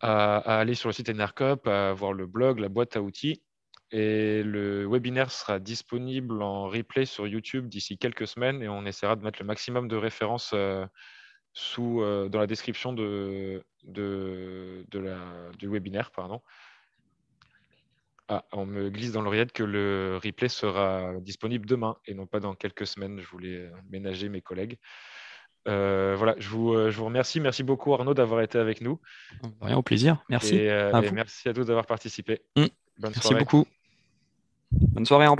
aller sur le site Enercop, à voir le blog, la boîte à outils. Et le webinaire sera disponible en replay sur YouTube d'ici quelques semaines et on essaiera de mettre le maximum de références dans la description du webinaire. Pardon. Ah, on me glisse dans l'oreillette que le replay sera disponible demain et non pas dans quelques semaines. Je voulais euh, ménager mes collègues. Euh, voilà, je vous, euh, je vous, remercie. Merci beaucoup Arnaud d'avoir été avec nous. Bah, rien au plaisir. Merci. à merci à tous d'avoir participé. Mmh. merci beaucoup. Bonne soirée, au